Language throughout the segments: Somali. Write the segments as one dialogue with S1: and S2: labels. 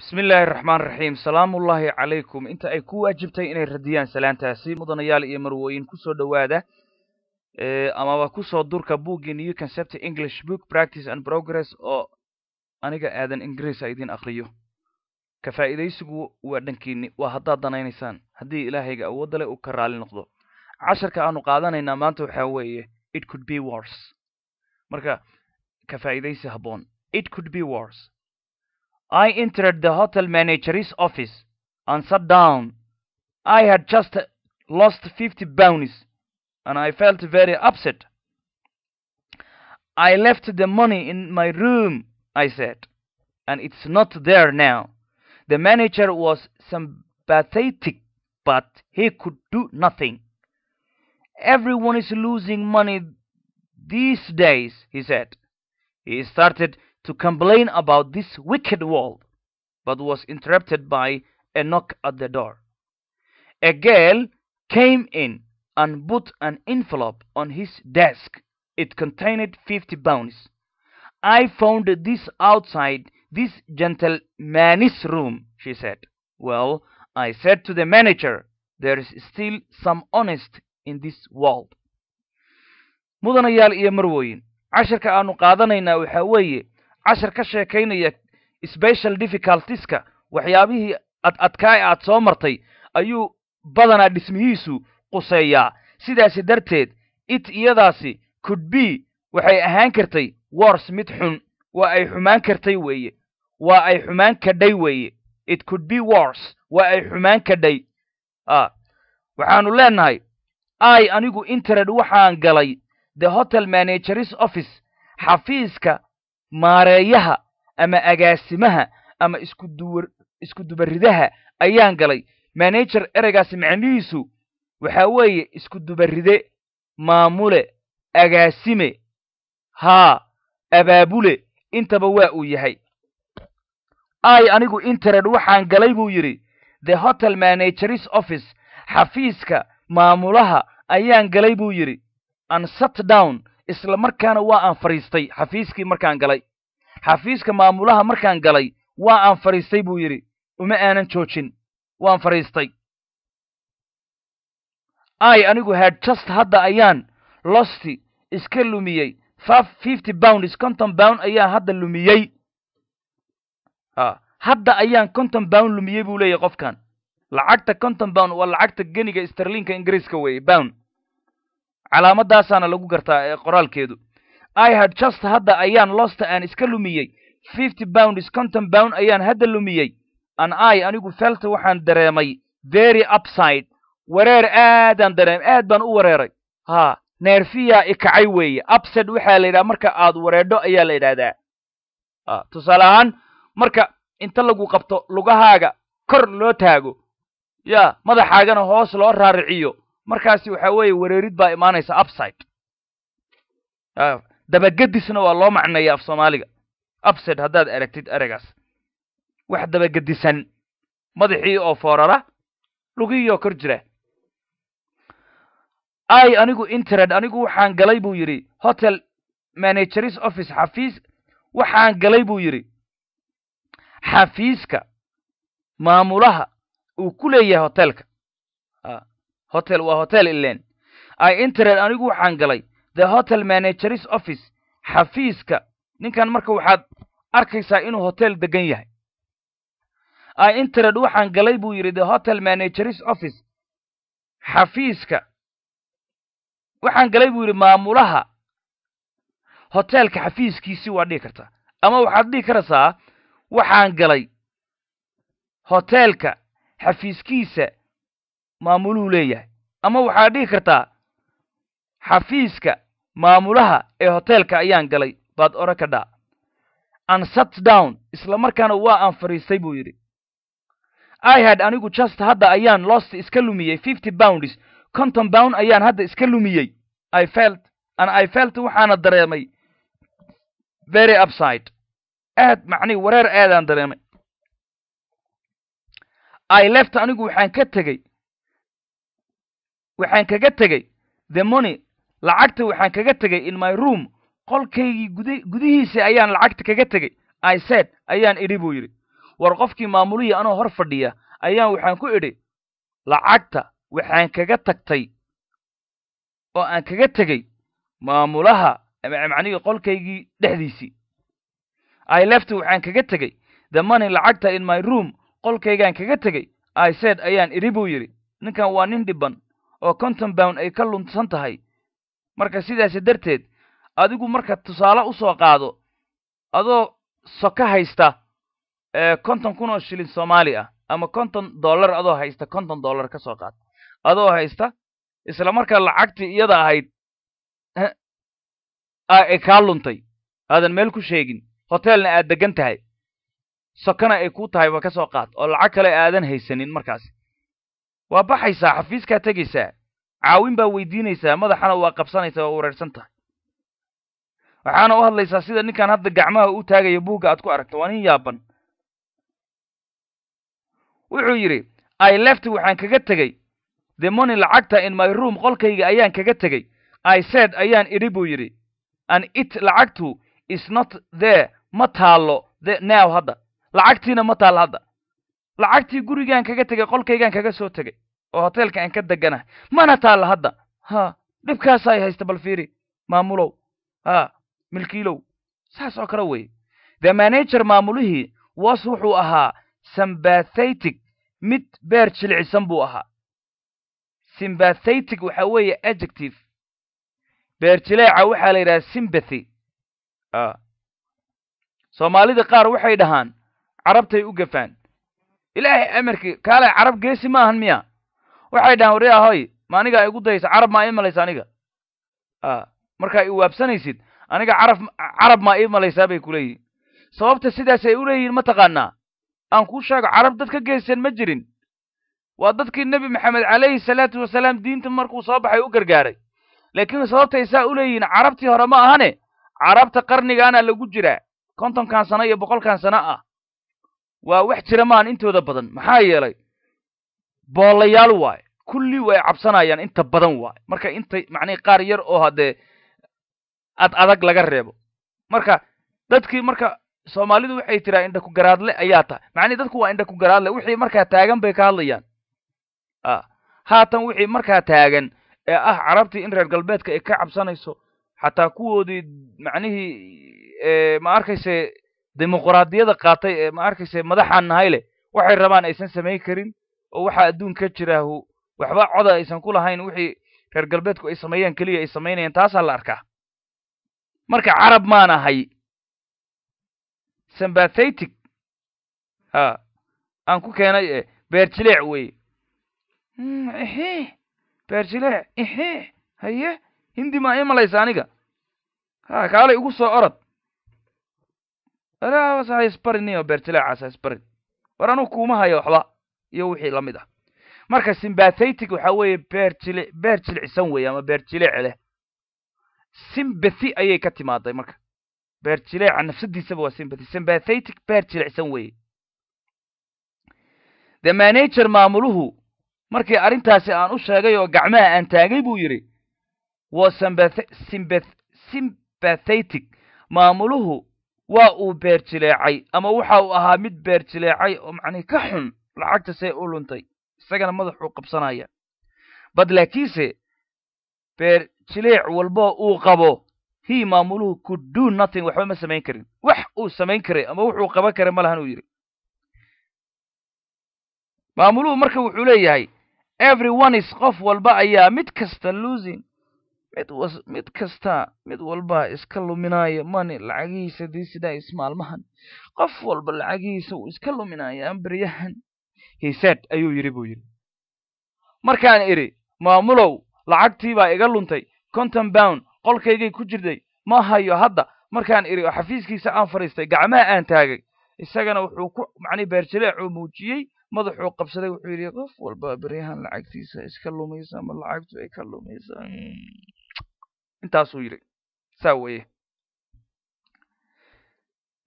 S1: bismi illaahi raxmaan raxiim salaamullaahi calaykum inta ay ku waajibtay inay radiyaan salaantaasi mudanayaal iyo marwooyin kusoo dhowaada eh, amaba kusoo durka buuggii new concept english book practice and progress oo aniga aadan ingiriisa idin akriyo ka faa'iidaysigu waa dhankiinni waa haddaad danaynaysaan haddii ilaahayga awoodda leh uu ka raali noqdo casharka aanu qaadanaynaa maanta waxaa weeye it could be wars marka ka faa'iidaysi habboon it could be wars I entered the hotel manager's office and sat down. I had just lost 50 bounties and I felt very upset. I left the money in my room, I said, and it's not there now. The manager was sympathetic, but he could do nothing. Everyone is losing money these days, he said. He started to complain about this wicked world, but was interrupted by a knock at the door. A girl came in and put an envelope on his desk. It contained 50 pounds. I found this outside this gentleman's room, she said. Well, I said to the manager, there is still some honest in this world. mudanayaal iyo marwooyin casharka aanu qaadanayna waxa weeye cashar ka sheekaynaya special difficultieska waxyaabihii ad adkaa e aad soo martay ayuu badanaa dhismihiisu quseeyaa sidaasi darteed it iyadaasi kudbi waxay ahaan kartay wors mid xun waa ay xumaan kartay weeye waa ay xumaan kadhay weeye it could be wors waa ay xumaan kadhay ah, waxaanu leenahay ay anigu intered waxaan galay the hotel manageris office xafiiska maareeyaha ama agaasimaha ama iskudubarridaha ayaan galay manajer ereygaasi macnihiisu waxaa weeye iskudubarride maamule agaasime haa abaabule intaba waa uu yahay ay anigu intered waxaan galay buu yidhi the hotel manageris office xafiiska maamulaha ayaan galay buu yidhi an sat down isla markaana waa aan fadhiistay xafiiskii markaan galay xafiiska maamulaha markaan galay waa aan fadhiistay buu yidhi uma aanan joojin waan fadhiistay ay anigu headjust hadda ayaan losti iska lumiyey fifty pounds conton pound ayaan hadda lumiyey hadda ayaan conton pound lumiyey buu leeyahy qofkan lacagta conton pound waa lacagta geniga sterlinka ingiriiska weeye bound calaamadaasaana lagu gartaa ee qoraalkeedu i had just hadda ayaan losta aan iska lumiyey fifty bounds conton bound ayaan hadda lumiyey an i anigu felta waxaan dareemay very upside wareer aadaan dareem aad baan u wareeray ha neerfiyaa ikacay weeye upside waxaa la yidhaha marka aad wareedho ayaa la yidhaahdaa tusaale ahaan marka inta lagu qabto lugahaaga kor loo taago ya madaxaagana hoos loo raariciyo markaasi waxa weeye wareerid baa imaanaysa upside dabagadisna waa loo macneeya af soomaaliga absed haddaad aragtid eragaas wax dabagadisan madaxii oo foorara lugihiioo kor jira ay anigu intered anigu waxaan galay buu yidhi hotel manageris office xafiis waxaan galay buu yidhi xafiiska maamulaha uu ku leeyahay hotelka ah, hotel waa hotel ilen ay intered anigu waxaan galay the hotel manageris office xafiiska ninkan marka waxaad arkaysaa inuu hotel degan yahay i intered waxaan galay buu yidhi the hotel manageris office xafiiska waxaan galay buu yidhi maamulaha hoteelka xafiiskiisii waad dhihi kartaa ama waxaad dhihi karaysaa waxaan galay hoteelka xafiiskiisa maamuluhu leeyahay ama waxaad dhihi kartaa xafiiska maamulaha ee hoteelka ayaan galay baad ore ka dhac an sat down isla markaana waa aan fadhiistay buu yidhi i anigu just hadda ayaan lost iska lumiyey fifty bounds konton bound ayaan hadda iska lumiyey i felt an i felt waxaana dareemay very upside aad macnii wareer aadaan dareemay i left anigu waxaan ka tegey waxaan kaga tegey the money lacagta waxaan kaga tegay in my room qolkaygii gudihiisa ayaan lacagta kaga tegey ised ayaan idhi buu yidhi war qofkii maamulihii anoo hor fadhiya ayaan waxaan ku idhi lacagta waxaan kaga tagtay oo aan kaga tegey maamulaha macnihii qolkaygii dhexdiisii ileft waxaan kaga tegey the money lacagta in my room qolkaygaan kaga tegey ised ayaan idhi buu yidhi ninkan waa nin dhibban oo konton bound ay ka lunsan tahay marka sidaasi darteed adigu marka tusaale u soo qaado adoo soka haysta konton kun oo shilin soomaali ah ama konton dollar adoo haysta konton dollar ka soo qaad adoo haysta isla markaa lacagtii iyada ahayd ay kaa luntay aadan meel ku sheegin hoteelna aad degan tahay sokana ay kuu tahayba ka soo qaad oo lacag kale aadan haysanin markaasi waa baxaysaa xafiiskaa tegaysaa caawin baa weydiinaysaa madaxana waa qabsanaysaa waa wareersan tahay waxaana u hadlaysaa sida ninkan hadda gacmaha u taagaya buugga aad ku aragto waa nin yaaban wuxuu yidhi i left waxaan kaga tegey the money lacagta in my room qolkayga ayaan kaga tegey i said ayaan idhi buu yidhi an it lacagtu is not there ma taallo the now hadda lacagtiina ma taal hadda lacagtii gurigaan kaga tegay qolkaygaan kaga soo tegay oo hoteelka aan ka deganahay mana taalla hadda ha dhibkaasaay haysta bal fiiri maamulow ha milkiilow saas oo kale weye the manager maamulihii was wuxuu ahaa sambathetic mid beer jilicisan buu ahaa simbathetic waxa weeye adjective beer jileeca waxaa la yidhaha simbathy soomaalida qaar waxay dhahaan carabtay u gafaan ilaahay amerki kaale carab geesi maahan miya waxay dhahaan wari ahoy ma aniga igu dayaysa carab maa ii malaysa aniga markaa i waabsanaysid aniga carab carab maa ii malaysaa bay kuleeyihin sababta sidaas ay u leeyihiin mataqaanaa aan kuu sheego carab dad ka geysteen ma jirin waa dadkii nebi maxamed calayhi salaatu wasalaam diinta markuu soo baxay u gargaaray laakiin sababtay saa u leeyihiin carabtii hore ma ahane carabta qarnigaana lagu jiraa kontonkan sano iyo boqolkan sano ah waa wax jira maan intooda badan maxaa yeelay boolayaal waaye kulli way cabsanayaan inta badan waay marka inta macnii qaar yar oo haddee ad adag laga reebo marka dadkii marka soomaalidu waxay tiraa indha ku garaadle ayaa tahay macnii dadku waa indha ku garaadle wixii markaa taagan bay ka hadlayaan a haatan wixii markaa taagan ee ah carabtii in reer galbeedka ay ka cabsanayso xataa kuwoodii macnihii e, ma arkayse dimuquraadiyada qaatay ee ma arkayse madaxaan nahay leh waxay rabaan aysan samayn karin oo waxaa adduun ka jiraahu waxba coda aysan ku lahayn wixii reer galbeedku ay sameeyaan keliya ay samaynayaan taasaa la arkaa marka carab maan ahay sambathetic ha aan ku keenay eh, beerjileec weye hmm, ehe beerjileec ehe haye hindi maa imalaysa aniga ha kaalay ugu soo orod alaas ha isbarin niyo beerjileecaas ha isbarin war anugu kuuma haya waxba iyo wixii la mid ah marka simbathetic waxa weeye beer jile beer jilicsan weeye ama beer jileec leh simbathy ayay ka timaaday marka beer jileeca nafsadiisaba waa simbathy simbathetic beer jilicsan weeye de manager maamuluhu markii arrintaasi aan u sheegay oo gacmaha aan taagay buu yidhi waa simbathetic maamuluhu waa uu beer jileecay ama waxa uu ahaa mid beer jileecay oo macnii ka xun lacagta see u luntay isagana madaxuu qabsanaya bad beer jileec walbo uu qabo hii maamuluhu could do nothing waxba ma samayn karin wax uu samayn karay ama wuxuu qaban kara ma uu yidhi maamuluhu marka wuxuu leeyahay every one is qof walba ayaa mid kasta losing mid was mid kasta mid walba iska luminaya mani lacagihiisa dii ismaalmahan qof walba lacagihiisa wuu iska luminaya amberyahan hiised ayuu yidhi buu yidhi markaan idhi maamulow lacagtiibaa iga luntay konton bound qolkaygay ku jirday ma hayo hadda markaan idhi oo xafiiskiisa aan fadhiistay gacmaha aan taagay isagana wuxuu ku macnii beerjaleecuu muujiyey madaxuu qabsaday wuxuu yidhi qof walba beryahan lacagtiisa iska lumaysa ma lacagtu ay ka lumaysaa mm. intaasuu yidhi saa weeye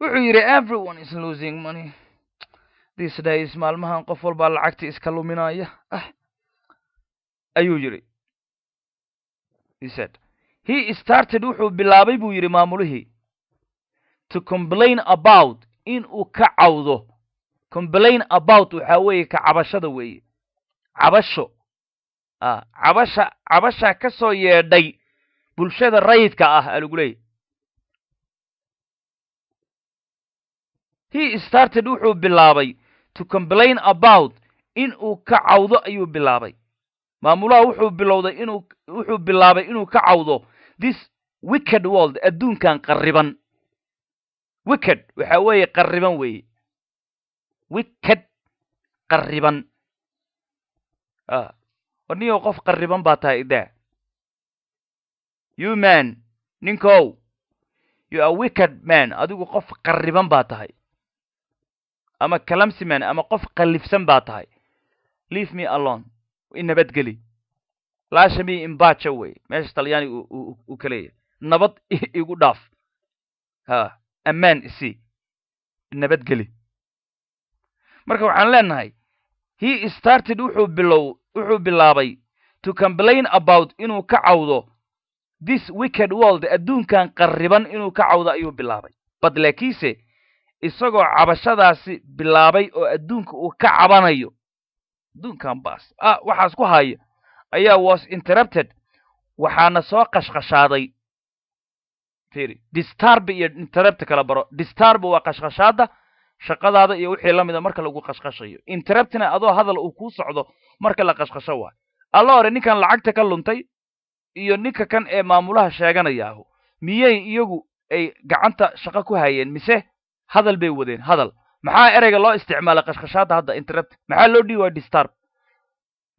S1: wuxuu yidhi everyone is losing money these days maalmahan qof walbaa lacagtii iska luminaya ah ayuu yidhi he said he started wuxuu bilaabay buu yidhi maamulihii to complain about in ka cawdo complain about waxaa weeye ka cabashada weeye cabasho a ah, cabasha cabasha ka soo yeedhay bulshada rayidka ah aa lagu leeyahy he started wuxuu bilaabay to complain about in ka cawdo ayuu bilaabay maamulaha wuxuu bilowday inuu wuxuu bilaabay inuu ka cawdo this wicked world adduunkan qarriban wicked waxa weeye qarriban weeye wicked qarriban ah, niyow qof qarriban baa tahay idaa you man ninkow you are wicked man adigu qof qarriban baa tahay ama kalamsiman ama qof kallifsan baa tahay leave me alone i nabadgeli laashami imbaja wey meesha talyaaniga uu ka leeyahay nabad igu dhaaf ha ammaan isi nabadgeli marka waxaan leenahay he started wuxuu bilow wuxuu bilaabay to complain about inuu ka cawdo this wicked world adduunkan qarriban inuu ka cawdo ayuu bilaabay bad laakiinse isagoo cabashadaasi bilaabay oo adduunka uu ka cabanayo adduunkan baas ah, waxaas ku haya ayaa was interrupted waxaana soo qashqashaaday firi distarb iyo interrupt kala baro distarb waa qashqashaada shaqadaada iyo wixii la mida marka lagu qashqashayo interruptna adoo hadal uu ku socdo marka la qashqasho waa alla hore ninkan lacagta ka luntay iyo ninka kan ee maamulaha sheeganayaahu ahu miyey iyagu ay gacanta shaqo ku hayeen mise hadal bay wadeen hadal maxaa ereyga loo isticmaalay qashqashaadda hadda interrupt maxaa loo dhihi waa disturb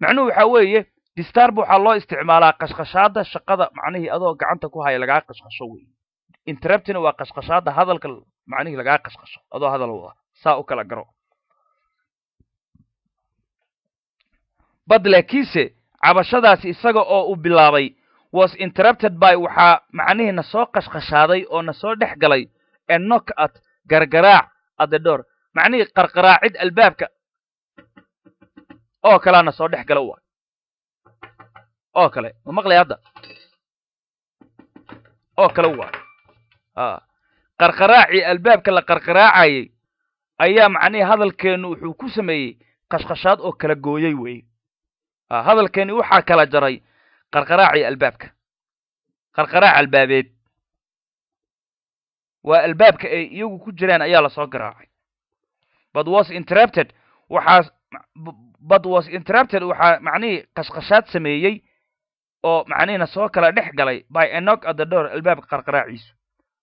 S1: macnuhu waxaa weeye distarb waxaa loo isticmaalaa qashqashaada shaqada macnihii adoo gacanta ku haya lagaa qashqasho wey interruptina waa qashqashaada hadalka macnihii lagaa qashqasho adoo hadal wada saa u kala garo bad laakiinse cabashadaasi isaga oo u bilaabay was interrupted by waxaa macnihii na soo qashqashaaday oo na soo dhex galay e knock at gargaraac adeedhoor macnihii qarqaraacid albaabka oo kalaana soo dhex galo u ah. oo kale ma maqlay hadda oo kale u ah. ah. qarqaraacii albaabka la qarqaraacayay ayaa macnihii hadalkeennu wuxuu ku sameeyey qashqashaad oo kala gooyey weeye hadalkeenni waxaa kala jaray qarqaraacii albaabka qarqaraac albaabeed waa albaabka ay iyagu ku jiraan ayaa lasoo garaacay but was interrupted waxaa but was interrupted waxaa macnihii qashqashaad sameeyey oo macnihina soo kala dhex galay by a knock at the door albaabka qarqaraaciisu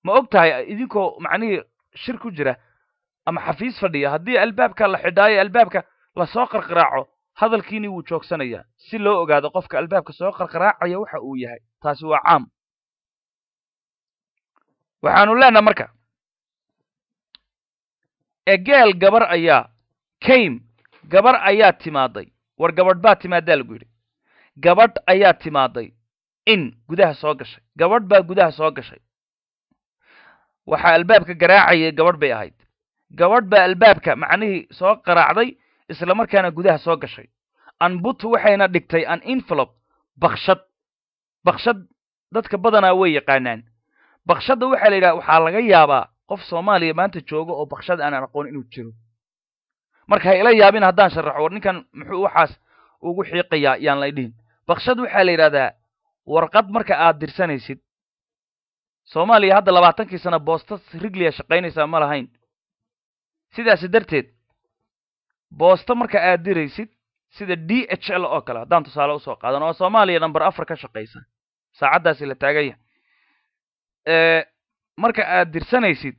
S1: ma og tahay idinkoo macnihii shir ku jira ama xafiis fadhiya haddii albaabka la xidhaayo albaabka lasoo qarqaraaco hadalkiini wuu joogsanayaa si loo ogaado qofka albaabka soo qarqaraacaya waxa uu yahay taasi waa caam waxaanu leenaha marka egeel gabar ayaa kaym gabar ayaa timaaday war gabadh baa timaadaa lagu yidhi gabadh ayaa timaaday in gudaha soo gashay gabadh baa gudaha soo gashay waxaa albaabka garaacaya gabadh bay ahayd gabadh baa albaabka macnihii soo qaraacday isla markaana gudaha soo gashay anbut waxayna dhigtay an inflop bakshad bakshad dadka badanaa way yaqaanaan bakshada waxaa la yidhaha waxaa laga yaabaa qof soomaaliya maanta jooga oo bakshad aanan aqoon inuu jiro marka ha ila yaabin haddaan sharaxo war ninkan muxuu waxaas ugu xiiqayaa yaan lay dhihin bakshad waxaa la yidhahdaa warqad marka aad dirsanaysid soomaaliya hadda labaatankii sano boosta rigliya shaqaynaysaa ma lahayn sidaasi darteed boosta marka aad diraysid sida d h l oo kale haddaan tusaale usoo qaadan oo soomaaliya nambar afar ka shaqaysa saacaddaasi la taagaya ee marka aad dirsanaysid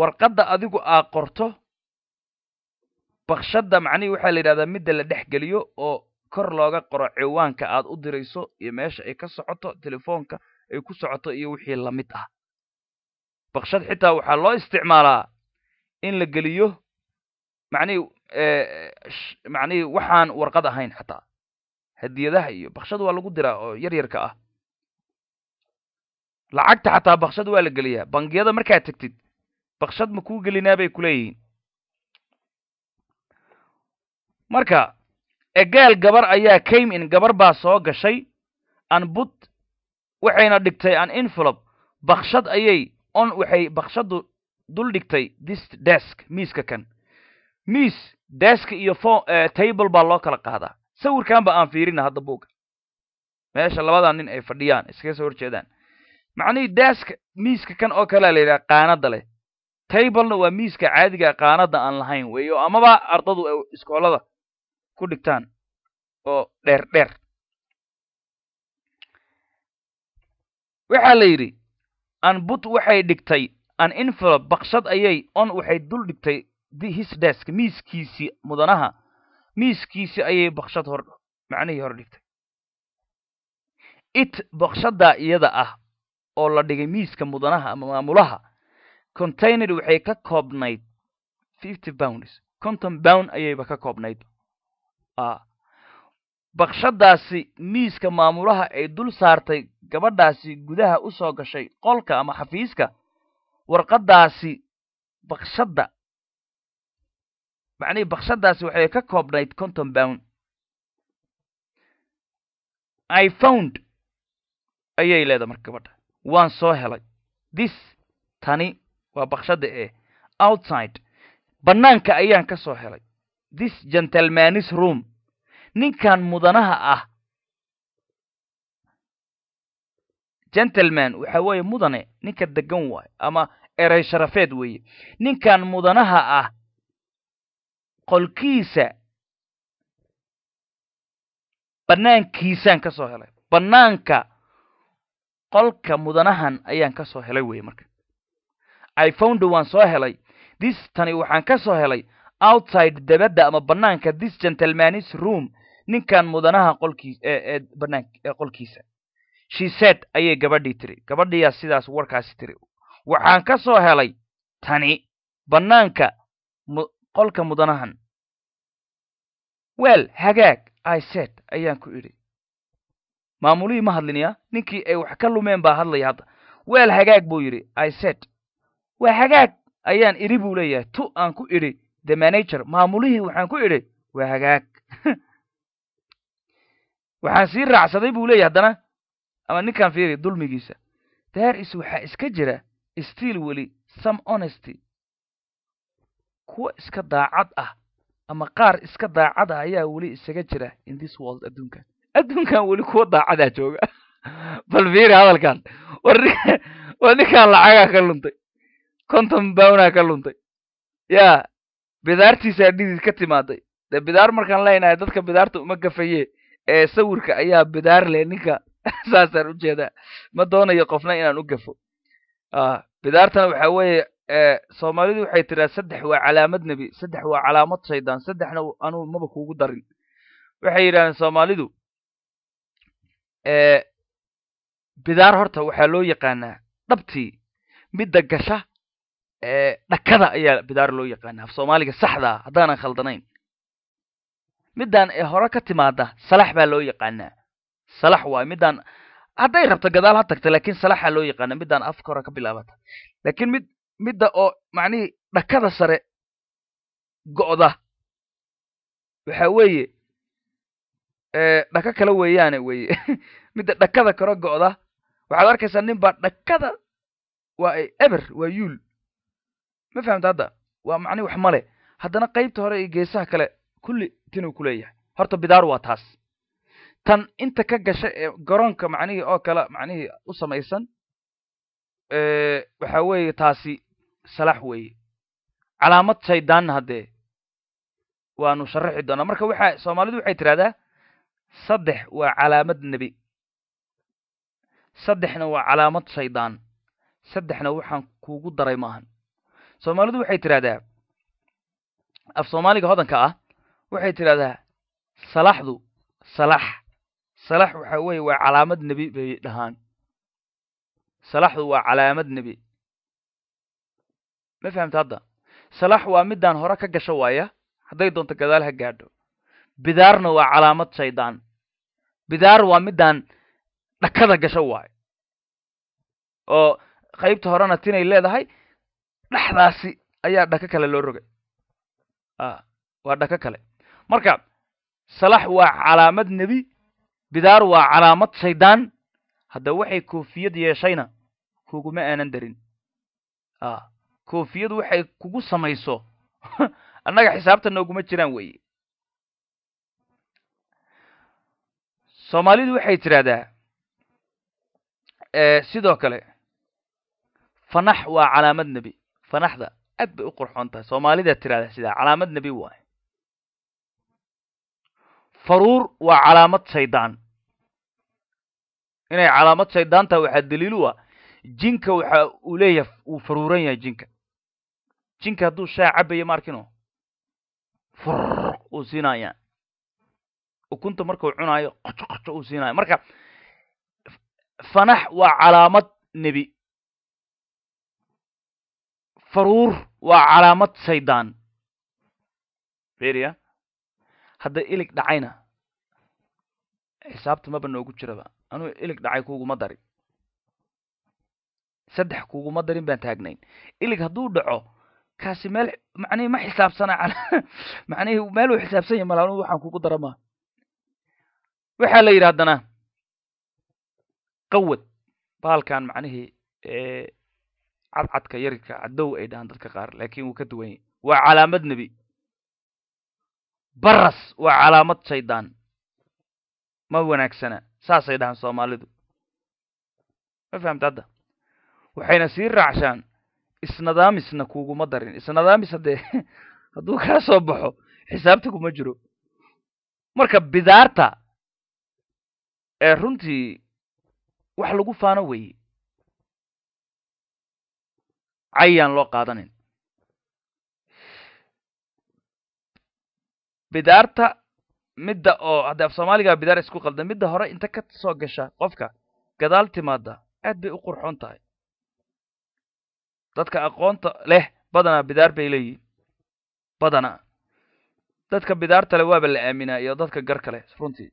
S1: warqadda adigu aad qorto bakshadda macnihii waxaa la yidhahdaa midda la dhex geliyo oo kor looga qoro ciwaanka aad u dirayso iyo meesha ay ka socoto telefoonka ay ku socoto iyo wixii lamid ah bakshad xitaa waxaa loo isticmaalaa in la geliyo macnihii macnihii waxaan warqad ahayn xataa hadiyadaha iyo bakshad waa lagu diraa oo yaryarka ah lacagta xataa bakshad waa la geliyaa bangiyada markaad tegtid bakshad ma kuu gelinaa bay kuleeyihiin marka egaal gabar ayaa came in gabar baa soo gashay anbud waxayna dhigtay an invelop bakshad ayay on waxay bakshadu dul dhigtay this desk miiska kan miis desk iyo eh, table baa loo kala qaadaa sawirkan ba aan fiirina hadda buuga meesha labadaa nin ay fadhiyaan iskaga soo horjeedaan macnihii daaska miiska kan oo kalea la yidhaha qaanada leh taybalena waa miiska caadiga ah qaanada aan lahayn weeye amaba ardadu ay iskoolada ku dhigtaan oo dheer dheer waxaa la yidhi anbut waxay dhigtay an infilo bakshad ayay on waxay dul dhigtay hisdesk miiskiisii mudanaha miiskiisii ayay bakshad hor macnihii hor dhigtay it bakshadaa iyada ah oo la dhigay miiska mudanaha ama maamulaha contained waxay ka koobnayd fifty pounds conton pound ayayba ka koobnayd bakshadaasi miiska maamulaha ay dul saartay gabadhaasi gudaha u soo gashay qolka ama xafiiska warqadaasi bakshadda macnihii bakshadaasi waxay ka koobnayd conton pound i found ayay leedahay marka gabadha waan soo helay this tani waa bakshada e outside bannaanka ayaan ka soo helay this gentlemanis room ninkan mudanaha ah gentleman waxa weeye mudane ninka degan waayo ama eray sharafeed weeye ninkan mudanaha ah qolkiisa bannaankiisaan ka soo helay bannaanka qolka mudanahan ayaan ka soo helay weye marka iphoneda waan soo helay tani waxaan ka soo helay outside debadda ama bannaanka this gentleman's room ninkan mudanaha qolkiis e, e, e, qolkiisa she said ayay gabadhii tiri gabadhiyaa sidaas warkaasi tiri waxaan ka soo helay tani bannaanka qolka mudanahan well hagaag i said ayaan ku idhi maamulihii ma hadlinaya ninkii ay wax ka lumeen baa hadlaya hadda weel hagaag buu yidhi ised waa hagaag ayaan idhi buu leeyahay tu aan ku idhi the manager maamulihii waxaan ku idhi waa hagaag waxaan sii raacsaday buu leeyahy haddana ama ninkaan fiiri dulmigiisa there is waxaa iska jira still weli some honesty kuwa iska daacad ah ama qaar iska daacad ah ayaa weli isaga jira in this world adduunkan adduunkan weli kuwa daacadaa jooga bal fiiri hadalkan war ninkan lacagaa ka luntay konton bawna ka luntay yaa bidaartiisaa dhidid ka timaaday dee bidaar markaan leynahay dadka bidaarta uma gafaye ee sawirka ayaa bidaar leh ninka saasaan ujeedaa ma doonayo qofna inaan u gafo ah, bidaartana waxa weeye soomaalidu waxay tiraa saddex waa calaamad nebi saddex waa calaamad shaydaan saddexna anu maba kuugu darin waxay yidhahdeen soomaalidu bidaar horta waxaa loo yaqaanaa dhabtii midda gasha dhakada ayaa bidaar loo yaqaanaa af soomaaliga saxdaa ah, haddaanan khaldanayn middaan ee hore ka timaada salax baa loo yaqaanaa salax waay middaan hadday rabta gadaal ha tagta laakin salaxa loo yaqaana middan afka hore ka bilaabata laakiin mid midda oo macnihii dhakada sare go'da waxaa weeye dhaka kale weeyaane weye midda dhakada karo go'da waxaad arkaysaa nin baa dhakada waa eber waa yuul ma fahamta hadda waa macni wax ma haddana qaybta hore iyo geesaha kale kulli tinuu ku leeyahay horta bidaar waa taas tan inta ka gasha ee garoonka macnihii oo kale macnihii u samaysan waxa weeye taasi salax weeye calaamad shaydaanna haddee waanu sharaxi doonaa marka waxaa soomaalidu waxay tidhahdaa saddex waa calaamad nebi saddexna waa calaamad shaydaan saddexna waxaan kuugu daray maahan soomaalidu waxay tidhahdaa af soomaaliga hodanka ah waxay tidhahdaa salaxdu salax salax waxa weeye waa calaamad nebi bay dhahaan salaxdu waa calaamad nebi ma fahamta hadda salax waa middaan hore ka gasho waaya hadday doonto gadaal ha gaadho bidaarna waa calaamad shaydaan bidaar waa midaan dhakada gasho waayo oo qaybta horena tinay leedahay dhexdaasi ayaa dhaka kale loo rogay ah, waa dhaka kale marka salax waa calaamad nebi bidaar waa calaamad shaydaan hadda waxay koofiyad yeeshayna kuguma aanan darin ah, koofiyadu waxay kugu samayso annaga xisaabta nooguma jiraan weeye soomaalidu waxay tidhaahdaa sidoo kale fanax waa calaamad nebi fanaxda aad bay u qurxoon tahay soomaalida tirahdaa sidaa calaamad nebi waay faruur waa calaamad shaydaan inay calaamad shaydaantaha waxaa daliil u ah jinka waxa uu leeyahay uu faruuran yahay jinka jinka hadduu shaa cabaya maarkino fur uu siinayaan ukunta markau cunaayo qoco qoco uu siinayo marka fanax waa calaamad nebi faruur waa calaamad shaydaan beriya hadda ilig dhacayna xisaabta maba noogu jiraba anuu ilig dhacay kuuguma darin saddex kuuguma darin baan taagnayn ilig hadduu dhaco kaasi meel macnihii ma xisaabsana macnihii meeluu xisaabsan yahy mala anuu waxaan kugu dara maa waxaa la yidhi haddana qawad bahalkan macnihii cadcadka yarirka cadow ay dhahaan dadka qaar laakin wuu ka duwan yahy waa calaamad nebi baras waa calaamad shaydaan ma wanaagsana saasay dhahaan soomaalidu ma fahamta hadda waxayna sii raacshaan isnadaamisna kuguma darin isnadaamis haddee hadduu kaa soo baxo xisaabta kuma jiro marka bidaarta ee runtii wax lagu faano weeye cayaan loo qaadanin bidaarta midda oo haddii af soomaaliga bidaar isku qalda midda hore inta ka soo gasha qofka gadaal timaada aad bay u qurxoon tahay dadka aqoonta leh badanaa bidaar bay leeyihin badanaa dadka bidaarta leh waaba la aaminaa iyo dadka garka leh runtii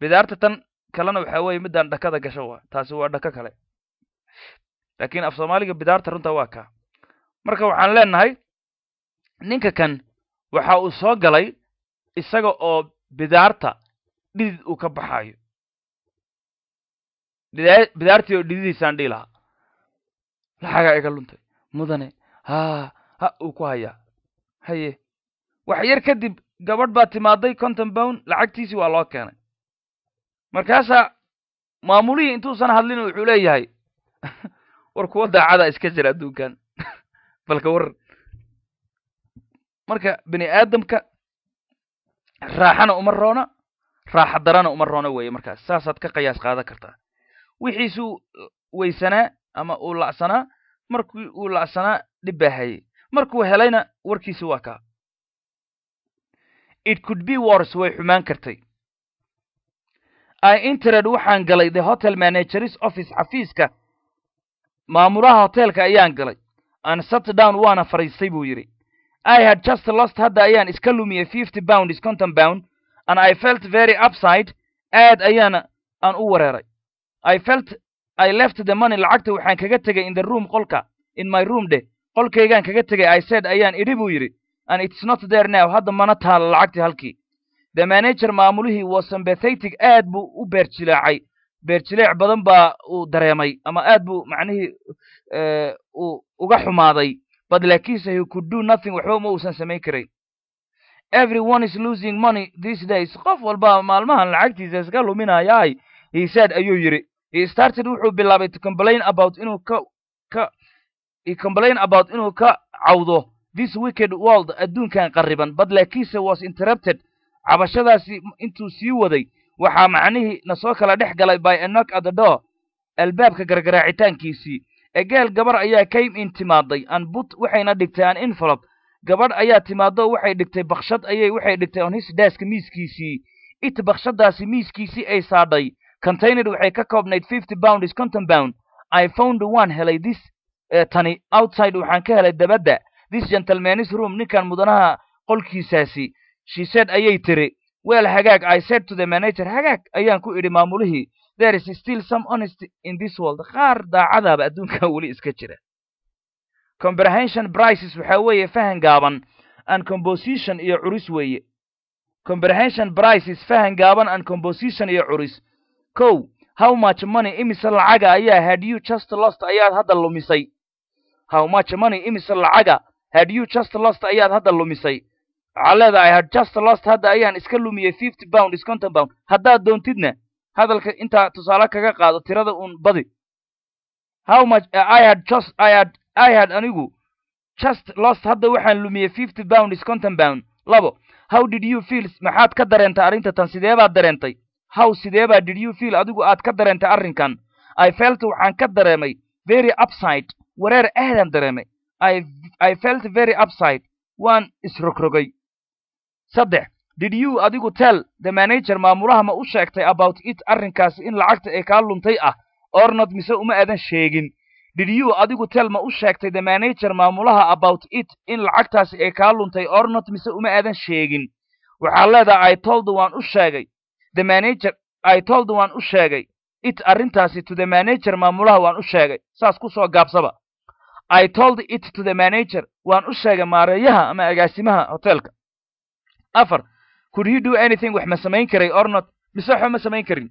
S1: bidaarta tan kalena waxaa weeye middaan dhakada gasho wa taasi waa dhaka kale laakiin af soomaaliga bidaarta runta waa kaa marka waxaan leenahay ninka kan waxa uu soo galay isaga oo bidaarta dhidid uu ka baxaayo bidaartii oo dhididiisaan dhii lahaa laxagaa iga luntay mudane ha ha uu ku hayaa haye wax yar kadib gabadh baa timaaday conton bound lacagtiisii waa loo keenay markaasaa maamulihii intuusan hadlin wuxuu leeyahay war kuwa daacada iska jira adduunkan balka war marka bini aadamka raaxana uma roona raaxa darana uma roona weeye markaas saasaad ka qiyaas qaadan kartaa wixiisuu weysanaa ama uu lacsanaa markii uu lacsanaa dhib baa hayay markuu helayna warkiisi waa kaa it could be wars way xumaan kartay i intered waxaan galay the hotel manageris office xafiiska maamulaha hoteelka ayaan galay an down waana fadhiistay buu yidhi i had just lost hadda ayaan iska lumiyey fifty bounds conton bound and i felt very upside aad ayaana aan u wareeray i felt i left the money lacagta waxaan kaga tegay in the room qolka in my room dheh qolkaygaan kaga tegay i said ayaan idhi buu yidhi and its not there now hadda mana taala lacagtii halkii the manejer maamulihii wasanbethetig aad buu u beerjilaacay beerjileec badan baa uu dareemay ama aad buu macnihii uu eh, uga xumaaday but lakinse he could do nothing waxba ma uusan samayn karayn everyone is losing money these days qof walba maalmahan lacagtiisa iska luminayaay hiisaad ayuu yidhi he started wuxuu bilaabay to complain about inuu ka ka complain about inuu ka cawdo this wicked world adduunkan qarriban but lakinse was interrupted cabashadaasi intuu sii waday waxaa macnihii na soo kala dhex galay by anok adador albaabka gargaraacitaankiisii egeel gabar ayaa kaym in timaaday anbut waxayna dhigtay an envelop gabadh ayaa timaado waxay dhigtay bakshad ayay waxay dhigtay onhisdaaska miiskiisii it bakshadaasi miiskiisii ay saadhay containad waxay ka koobnayd fifty bounds conton bound i found one helay this eh, tani outside waxaan ka helay dabadda this gentlemenis room ninkan mudanaha qolkiisaasi she ayay tiri weel hagaag i said to the manager hagaag ayaan ku idhi maamulihii there is still some honesty in this world qaar daacadaaba adduunkan weli iska jira comprehension brices waxaa weeye fahan gaaban and composition iyo curis weeye comprehension brices fahan gaaban and composition iyo curis kow how much money imise lacaga ayaa had you just lost ayaad hadda lumisay how much money imise lacaga had you just lost ayaad hadda lumisay waxaa leedahay had just lost hadda ayaan iska lumiyey fifty pounds conton pound haddaad doontidna hadalka intaa tusaale kaga qaado tirada uun badi how much uh, i had just i had i had anigu just lost hadda waxaan lumiyey fifty pounds conton pound labo how did you feel maxaad ka dareentay arrinta tan sidee baad dareentay how sidee baa did you feel adigu aad ka dareentay arrinkan i felt waxaan ka dareemay very upside wareer ahdaan dareemay i i felt very upside waan isrogrogay saddex did you adigu tell the manager maamulaha ma u sheegtay about it arrinkaasi in lacagta ee kaa luntay ah ornod mise uma aadan sheegin did you adigu tell ma u sheegtay the manager maamulaha about it in lacagtaasi ee kaa luntay ornod mise uma aadan sheegin waxaa leedaha i waan u sheegay the manager i told waan u sheegay it arrintaasi to the manager maamulaha waan u sheegay saas ku soo gaabsaba i told it to the manager waan u sheegay maareeyaha ama agaasimaha hoteelka afar could he do anything wax ma samayn karay or not mise waxba ma samayn karin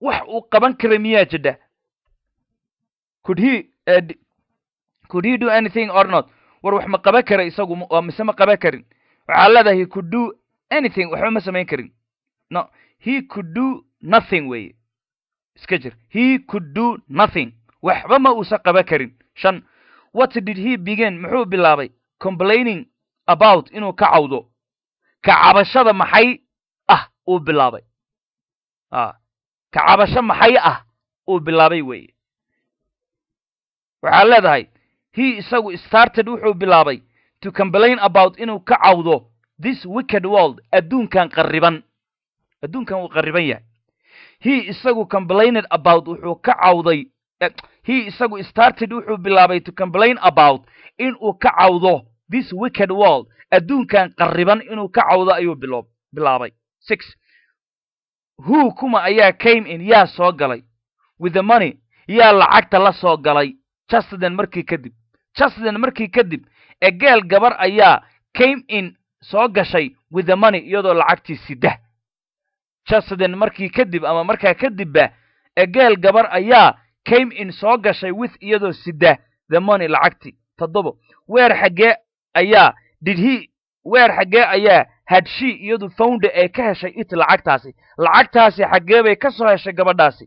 S1: wax uu qaban karay miyaa jidha could he eh, could he do anything or not war wax ma qaban karay isagu mise ma qaban karin waxaa leedahay he could do anything waxba ma samayn karin no he could do nothing weeye iska jir he could do nothing waxba ma uusan qaban karin shan what did he begin muxuu bilaabay complaining about inuu ka cawdo ka cabashada maxay ah uu bilaabay kacabasho maxay ah uu bilaabay weeye waxaad leedahay he isagu started wuxuu bilaabay to complain about inuu ka cawdo this wicked world adduunkan qarriban adduunkan uu qarriban yahay he isagu complained about wuxuu ka cawday eh, he isagu started wuxuu bilaabay to complain about inuu ka cawdo this wicked world adduunkan qarriban inuu ka cawdo ayuu bilaabay who kuma ayaa came in yaa soo galay with the money yaa lacagta la soo galay jusden markii kadib jusden markii kadib egeel gabar ayaa came in soo gashay with the money iyadoo lacagtii sida jusden markii kadib ama markaa kadibba egeel gabar ayaa came in soo gashay with iyadoo sida the money lacagtii toddobo weer xaggee ayaa didhi weer xaggee ayaa hadshi iyadu fownde ay ka heshay it lacagtaasi lacagtaasi xaggee bay ka soo heshay gabadhaasi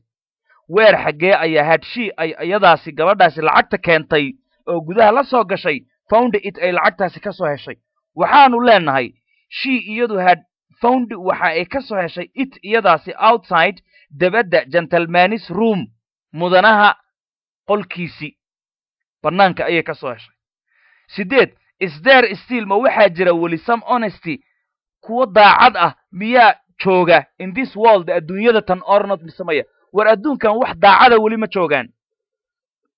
S1: weer xaggee ayaa hadshi ay iyadaasi gabadhaasi lacagta keentay oo gudaha la soo gashay fownde it ay lacagtaasi ka soo heshay waxaanu leenahay shi iyadu had fownde waxa ay ka soo heshay it iyadaasi outside debadda gentalmanis room mudanaha qolkiisi bannaanka ayay ka soo heshay siddeed isdheer stiil ma waxaa jira weli some honesty kuwo daacad ah miyaa jooga in this world adduunyada tan ornod misemaya war adduunkan wax daacada weli ma joogaan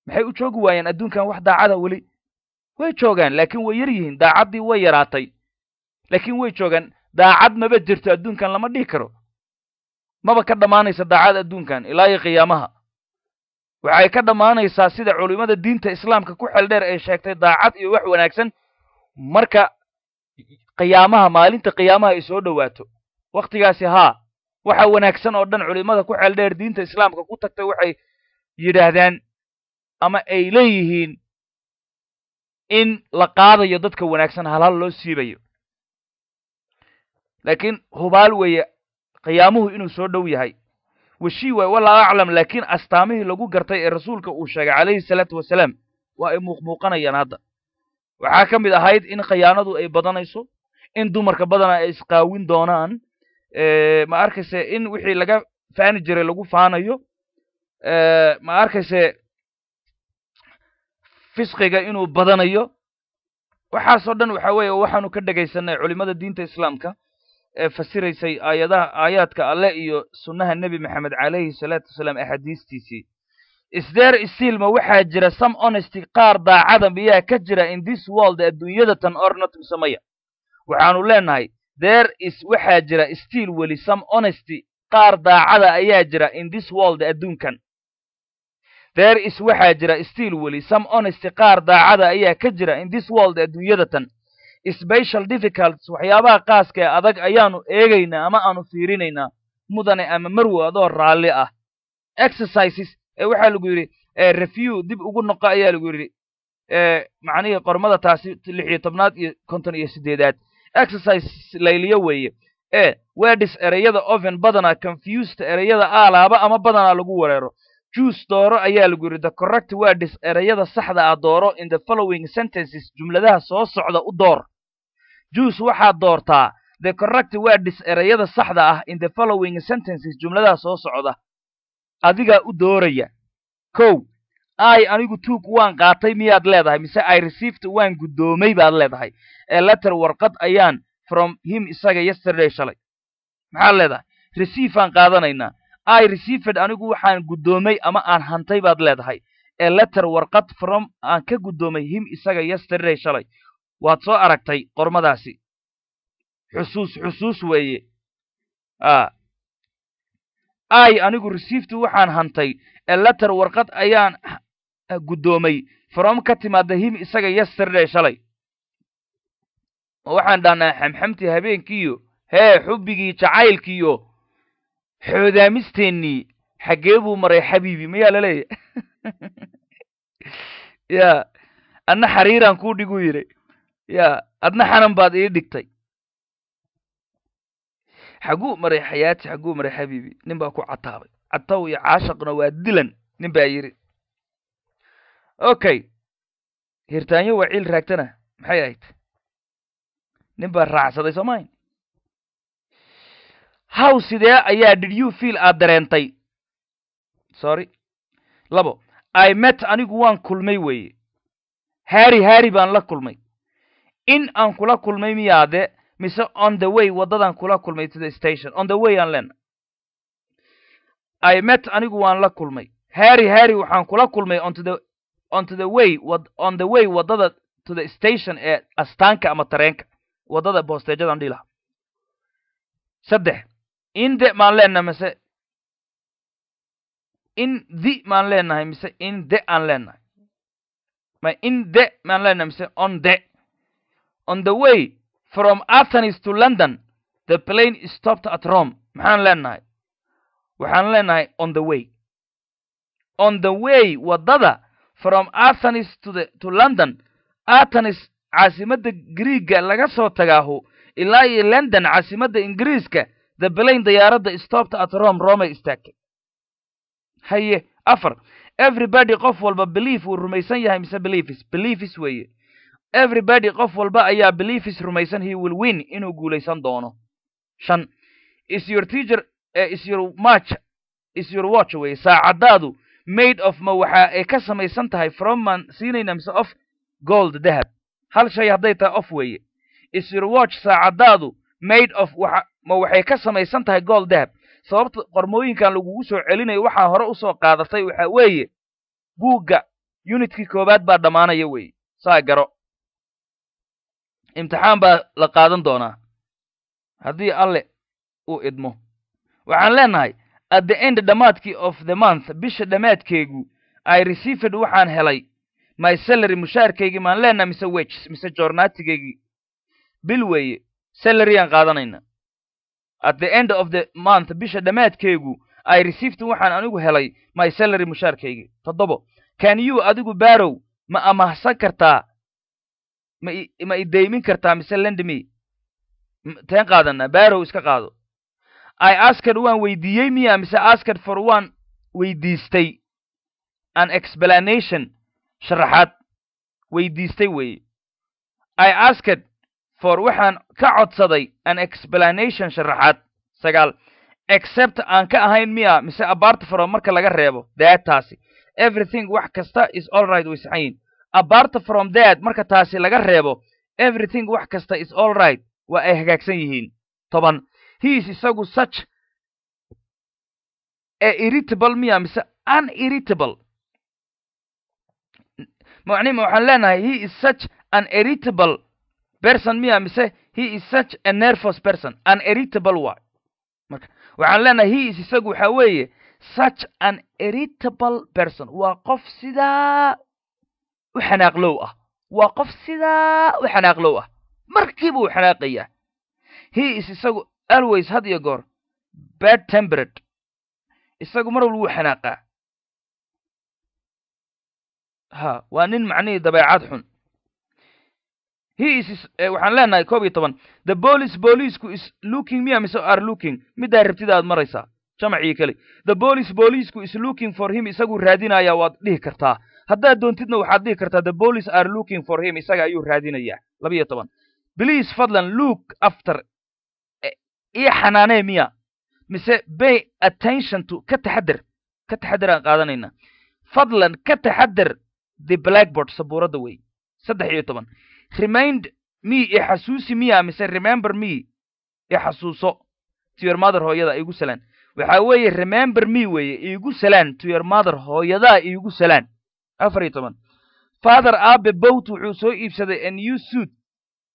S1: maxay u joogi waayeen adduunkan wax daacada weli way joogaan laakiin way yar yihiin daacaddii way yaraatay laakiin way joogaan daacad maba jirto adduunkan lama dhihi karo maba ka dhammaanaysa daacad adduunkan ilaa iyo qiyaamaha waxay ka dhammaanaysaa sida culimmada diinta islaamka ku xeldheer ay sheegtay daacad iyo wax wanaagsan marka qiyaamaha maalinta qiyaamaha ay soo dhowaato waktigaasi haa waxa wanaagsan oo dhan culimmada ku xeel dheer diinta islaamka ku tagtay waxay yidhaahdaan ama ay leeyihiin in la qaadayo dadka wanaagsan halhal loo siibayo laakiin hubaal weeye qiyaamuhu inuu soo dhow yahay weshii waay walaa aclam laakiin astaamihii lagu gartay ee rasuulka uu sheegay calayhi salaatu wasalaam waa ay muuqmuuqanayaan hadda waxaa ka mid ahayd in khayaanadu ay badanayso in dumarka badana ay isqaawin doonaan ma arkayse in wixii laga faani jiray lagu faanayo ma arkayse fisqiga inuu badanayo waxaasoo dhan waxa weeye waxaanu ka dhegaysanay culimmada diinta islaamka ee fasiraysay aayadaha aayaadka alleh iyo sunnaha nebi maxamed calayhi salaatu wasalaam axaadiistiisii isdheer isiilma waxaa jira some honesty qaar daacada miyaa ka jira in this world adduunyada tan ornot misemaya waxaanu leenahay there is waxaa jira stiil weli some honesty qaar daacada ayaa jira in this world adduunkan there is waxaa jira stiil weli some honesty qaar daacada ayaa ka jira in this world adduunyada tan special difficults waxyaabaha qaaska adag ayaanu eegaynaa ama aanu fiirinaynaa mudane ama marwo adoo raalli ah exercises waxaa lagu yidhi review dib ugu noqo ayaa lagu yidhi macnihii qormada taasi lix iyo tobnaad iyo konton iyo siddeedaad exercise layliyo weeye e wedis ereyada oven badanaa confused ereyada aalaaba ama badanaa lagu wereero juus dooro ayaa lagu yidhi the correct wedis ereyada saxda a ah dooro in the following sentences jumladaha soo socda u door juus waxaad doortaa the correct wedis ereyada saxda ah in the following sentences jumladaha soo socda adigaa u dooraya kow ai anigu tuug waan qaatay miyaad leedahay mise i received waan guddoomay baad leedahay ee letter warqad ayaan from him isaga yesterday shalay maxaad leedahay receive aan qaadanaynaa i received anigu waxaan guddoomay ama aan hantay baad leedahay ee letter warqad from aan ka guddoomay him isaga yesterday shalay waad soo aragtay qormadaasi xusuus xusuus weeye ay anigu resiiftu waxaan hantay eleter warqad ayaan ah, guddoomay from ka timaada him isaga yesterday shalay waxaan dhanaa xamxamtii habeenkiiyo hee xubbigii jacaylkiiyo xoodaamisteennii xaggee buu maray xabiibi mayaa la leeyahy ya adna xariiraan kuu dhiguu yidhi ya adna xanan baad ii dhigtay xaguu maray xayaati xaguu maray xabiibi nin baa ku cataabay cataw iyo caashaqna waa dilan nin baa yidhi okay hirtaanyo waa ciil raagtana maxay ahayd nin baa raacsaday soo maayn haw sidee ayaa did you feel aad dareentay sorry labo i met anigu waan kulmay weeye haari haari baan la kulmay in aan kula kulmay miyaade mise on the way waddadan kula kulmay to the station on the way aan lena i met anigu waan la kulmay harry harry waxaan kula kulmay on the way wad on the way waddada to the station ee astaanka ama tareenka waddada boosteejadan dhihi lahaa saddex in de maan leenahay mise in the maan leenahay mise in de aan leenahay ma in de maan leenahay mise on de on the way from athens to london the plane stopped at rome maxaan leenahay waxaan leenahay on the way on the way waddada from athens to, the, to london athens caasimadda griiga laga soo tagaahu ilaa iyo london caasimadda ingiriiska the plane diyaaradda stopped at rome romey istaagtay haye afar everybody qof walba belief wuu rumaysan yahay mise beliefis beliefis weeye everybody qof walba ayaa beliefis rumaysan he will win inuu guulaysan doono shan is your teacher uh, is your match is your watch way saacadaadu made of ma waxa ay ka samaysan tahay from man siinayna mise of gold dahab hal shay hadday tahay of weeye is your watch saacadaadu made of ma waxay ka samaysan tahay gold dahab sababta qormooyinkan lagugu soo celinayo waxaa hore u soo qaadatay waxaa weeye buugga yunitkii koowaad baa dhammaanaya weeye saa garo imtixaan baa la qaadan doonaa haddii alle uu idmo waxaan leenahay at the end dhammaadkii of the month bisha dhammaadkeegu i received waxaan helay my salary mushaarkaygii maan leenaha mise wejes mise joornaatigeygii bil weeye salaryaan qaadanayna at the end of the month bisha dhammaadkeegu i received waxaan anigu helay my salary mushaarkaygii toddobo can you adigu baarow ma amahsan kartaa ma idaymin kartaa mise lendmi teen qaadanaa barow iska qaado i askad waan weydiiyey miya mise askad for waan weydiistay an explanation sharaxaad weydiistay weeye i askad for waxaan ka codsaday an explanation sharaxaad sagaal except aan ka ahayn miya mise abaarta faro marka laga reebo daataasi everything wax kasta is all right way saxan yihin abarta from that marka taasi laga reebo everything wax kasta is all right waa ay hagaagsan yihiin toban hiis isagu such e irritable miya mise unirritable macnim waxaan leenahay he is such an irritable person miya mise he is such a nervous person an irritable way marka waxaan leenahay he is isagu waxaa weeye such an irritable person waa qof sidaa u xanaaqlow ah waa qof sidaa u xanaaqlow ah markii uu xanaaqayaa he is isagu always had iyo goor bad tempered isagu mar wal wuu xanaaqaa ha waa nin macnihii dabeecad xun eh, waxaan leenahay koob iyo toban the police booliisku is looking miya mise are looking middaa rabtida aad maraysaa jamacii keli the bolis boliisku is looking for him isagu raadinaya waad dhihi kartaa haddaad doontidna waxaad dhihi kartaa the bolis are looking for him isaga ayuu raadinayaa labayo toban bliis fadlan luke after e, ii xanaanee miya mise bay attention to ka taxadar ka taxadar qaadanayna fadlan ka taxadar the blackboard sabuuradda wey saddex iyo toban remind me ixasuusi e, miya mise remember me ixasuuso e, to your mother hooyada igu salaan waxaa weeye remember me weeye iigu salaan to mother hooyadaa iigu salaan afar iyo toban faather aabe bowt wuxuu soo iibsaday anew suit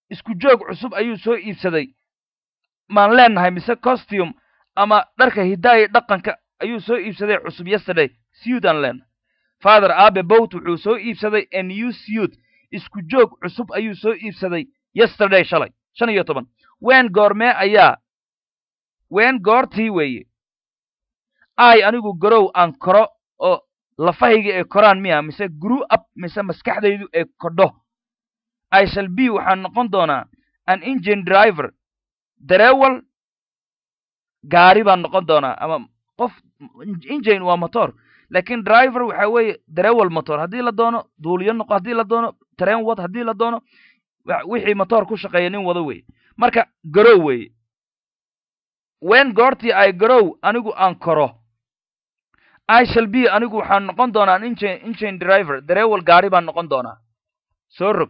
S1: isku joog cusub ayuu soo iibsaday maan leenahay mise costume ama dharka hidaaya dhaqanka ayuu soo iibsaday cusub yesterday siud aan leenahay faather aabe bowt wuxuu soo iibsaday anew siud isku joog cusub ayuu soo iibsaday yesterday shalay shan iyo toban ween goormee ayaa ween goortii weeye ay anigu garow aan koro oo lafahaygii ay koraan miya mise grow up mise maskaxdaydu ay kodho i shall b waxaan noqon doonaa an engine driver darewal gaari baan noqon doonaa ama qof engine waa motor laakiin driver waxa weeye dareewal motor haddii la doono duuliyo noqo haddii la doono tareen wad haddii la doono wixii motor ku shaqeeya nin wado weeye marka garow weeye wen goortii ay garow anigu aan koro i shall b anigu waxaan noqon doonaa injin driver dareewal gaari baan noqon doonaa soo rog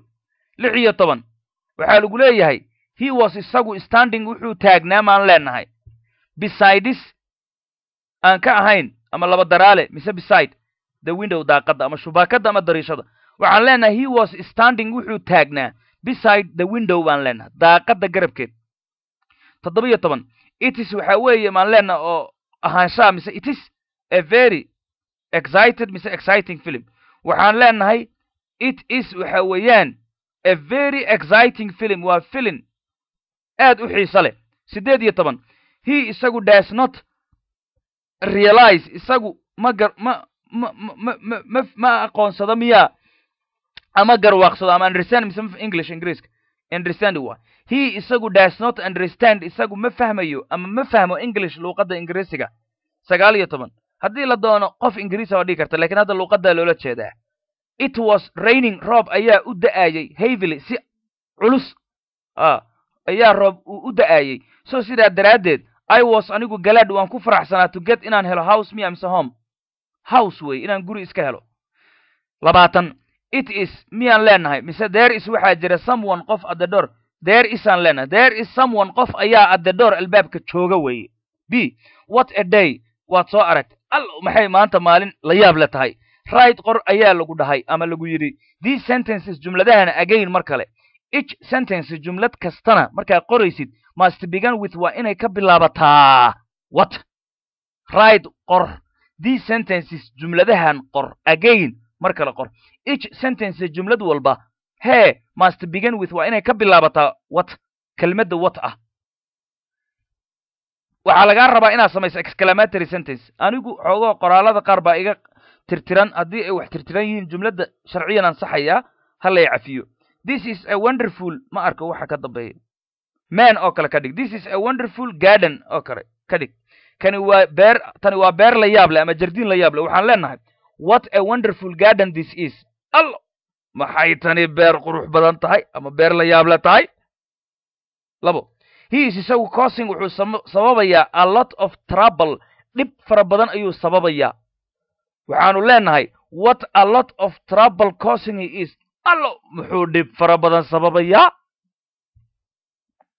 S1: lix iyo toban waxaa lagu leeyahay he was isagu standing wuxuu taagnaa maan leenahay besides aan ka ahayn ama laba daraale mise beside the window daaqadda ama shubaakadda ama dariishada waxaan leenahay he was standing wuxuu taagnaa beside the window baan leenahay daaqadda garabkeed toddoba iyo toban itis waxaa weeye maan leenaha oo ahaanshaha mise itis a very excited mise exciting film waxaan leenahay it is waxa weeyaan a very exciting film waa filin aad u xiiso leh siddeed iyo toban he isagu does not realize isagu ma gar ma ma ma ma aqoonsado miyaa ama garwaaqsado ama understand mise ma english ingiriiska understand waa he isagu does not understand isagu ma fahmayo ama ma fahmo english luuqadda ingiriisiga sagaal iyo toban haddii la doono qof ingiriisa ah waa dhigi karta lakiin hadda luuqaddaa loola jeedaa it was raining roob ayaa u da'aayey havily si culus ah, ayaa roob uu u da'aayey so sidaa daraaddeed i was anigu galaadh waan ku faraxsanaa to get inaan helo house me amse home house wey inaan guri iska helo labaatan it is miyaan leenahay mise there is waxaa jira someone qof adedhor there isaan leenahay there is someone qof ayaa adedhor albaabka jooga weeye b what a day waad soo aragt al maxay maanta maalin la yaab le tahay right qor ayaa lagu dhahay ama lagu yidhi these sentences jumladahana again mar kale each sentence jumlad kastana markaa qoraysid must began with waa inay ka bilaabataa what right qor these sentences jumladahan qor again mar kale qor each sentence jumlad walba hee must began with waa inay ka bilaabataa what kelmadda wat ah waxaa lagaa rabaa inaad samayso exclamatory sentence anigu xoogoo qoraalada qaar baa iga tirtiran haddii ay wax tirtiran yihiin jumladda sharciyan ansaxaya ha lay cafiyo this is a wonderful ma arko waxa ka dambeeya man oo kale ka dhig this is a wonderful garden oo kale ka dhig kani waa beer tani waa beer la yaable ama jardiin la yaable waxaan leenahay what a wonderful garden this is allo maxay tani beer qurux badan tahay ama beer la yaable tahay labo he is isagu cousing wuxuu sababayaa a lot of trouble dhib fara badan ayuu sababayaa waxaanu leenahay what a lot of trouble cousing is allo muxuu dhib fara badan sababayaa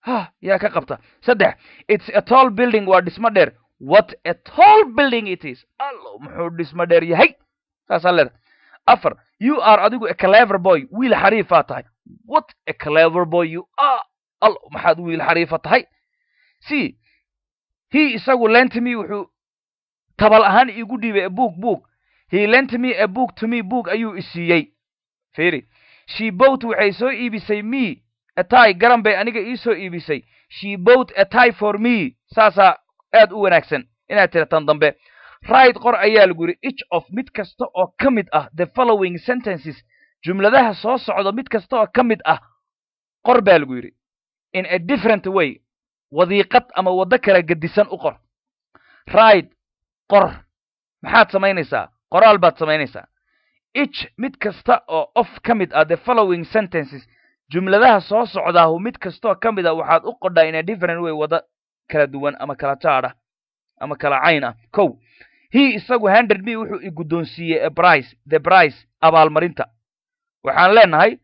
S1: ha ah, yaa ka qabta saddex its a tall building waa dhismo dheer what a tall building it is allo muxuu dhismo dheer yahay saasaa leenahay afar you are adigu a clever boy wiil xariifaa tahay what a clever boy you are allow maxaad wiil xariifa tahay si he isagu lent wuxuu tabal ahaan iigu dhiibay book book he lent me a book to me ayuu isiiyey fiiri she waxay soo iibisay me aty garan bay aniga ii soo iibisay she bowt aty for me saasaa aad u wanaagsan inaad tirataan dambe right qor ayaa lagu yidhi each of mid kasta oo ka mid ah the following sentences jumladaha soo socda mid kasta oo ka mid ah qor baa lagu yidhi in a different way wadiiqad ama waddo kala gedisan u qor ride qor maxaad samaynaysaa qoraal baad samaynaysaa ich mid kasta oo of ka mid ah the following sentences jumladaha soo socdaahu mid kastoo ka mid a ah, waxaad u qodhaa in a different way waddo kala duwan ama kala jaadh ah, ama kala cayn ah kow hi isagu hundred b wuxuu i guddoonsiiyey a the brice abaalmarinta waxaan leenahay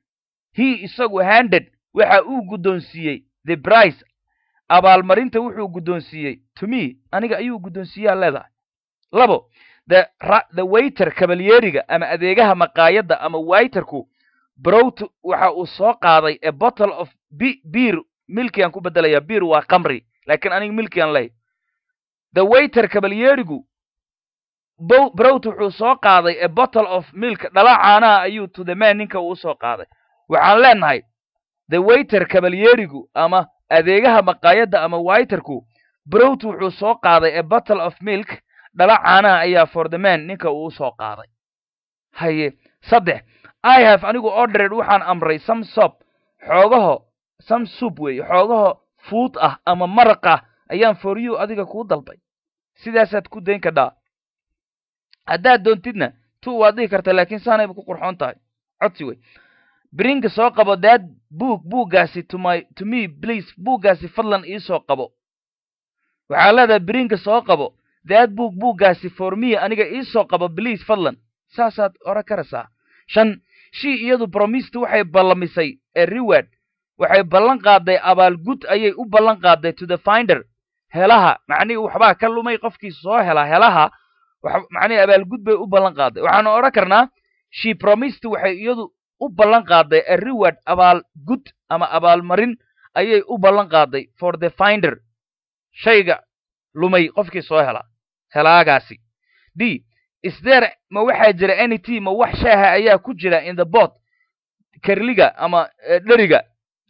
S1: hi isagu hundred waxa uu guddoonsiiyey the brice abaalmarinta wuxuu guddoonsiiyey tomi aniga ayuu guddoonsiiyaa leedahay labo the the waiter kabalyeeriga ama adeegaha maqaayadda ama waiterku browt waxa uu soo qaaday a bottle of beer milkian ku beddelayaa beer waa kamri laakiin aniga milkian leh the waiter kabalyeerigu browt wuxuu soo qaaday a bottle of milk dhala caanaha ayuu to the man ninka uu soo qaaday waxaan leenahay deweyter kabalyeerigu ama adeegaha maqaayadda ama witerku browt wuxuu soo qaaday ee battle of milk dhala caanaha ah ayaa fortheman ninka uu soo qaaday haye saddex i have anigu ordered waxaan amray sam sob xoogaho sam sub weeye xoogaho fuud ah ama maraq ah ayaan for you adiga kuu dalbay sidaasaad ku dayn kadhaa haddaad doontidna tu waad dhihi kartaa laakiin saanayba ku qurxoon tahay codsi wey brinka soo qabo daad buug buuggaasi tumi bliis buuggaasi fadlan iisoo qabo waxaa leedahay brinka soo qabo daad buug buuggaasi formiya aniga iisoo qabo bliis fadlan saasaad ora karaysaa shan shii iyadu bromisti waxay ballamisay ee reward waxay ballan qaaday abaalgud ayay u ballan qaaday to the finder helaha macnihii waxbaa ka lumay qofkii soo hela helaha macnihii abaalgud bay u ballan qaaday waxaanu odhan karnaa shi bromist waxay iyadu u ballan qaaday a reward abaal gud ama abaalmarin ayay u ballan qaaday for the finder shayga lumay qofkii soo hela helaagaasi d isder ma waxaa jira ent ma wax shaaha ayaa ku jira in the bot kerliga ama eh, dheriga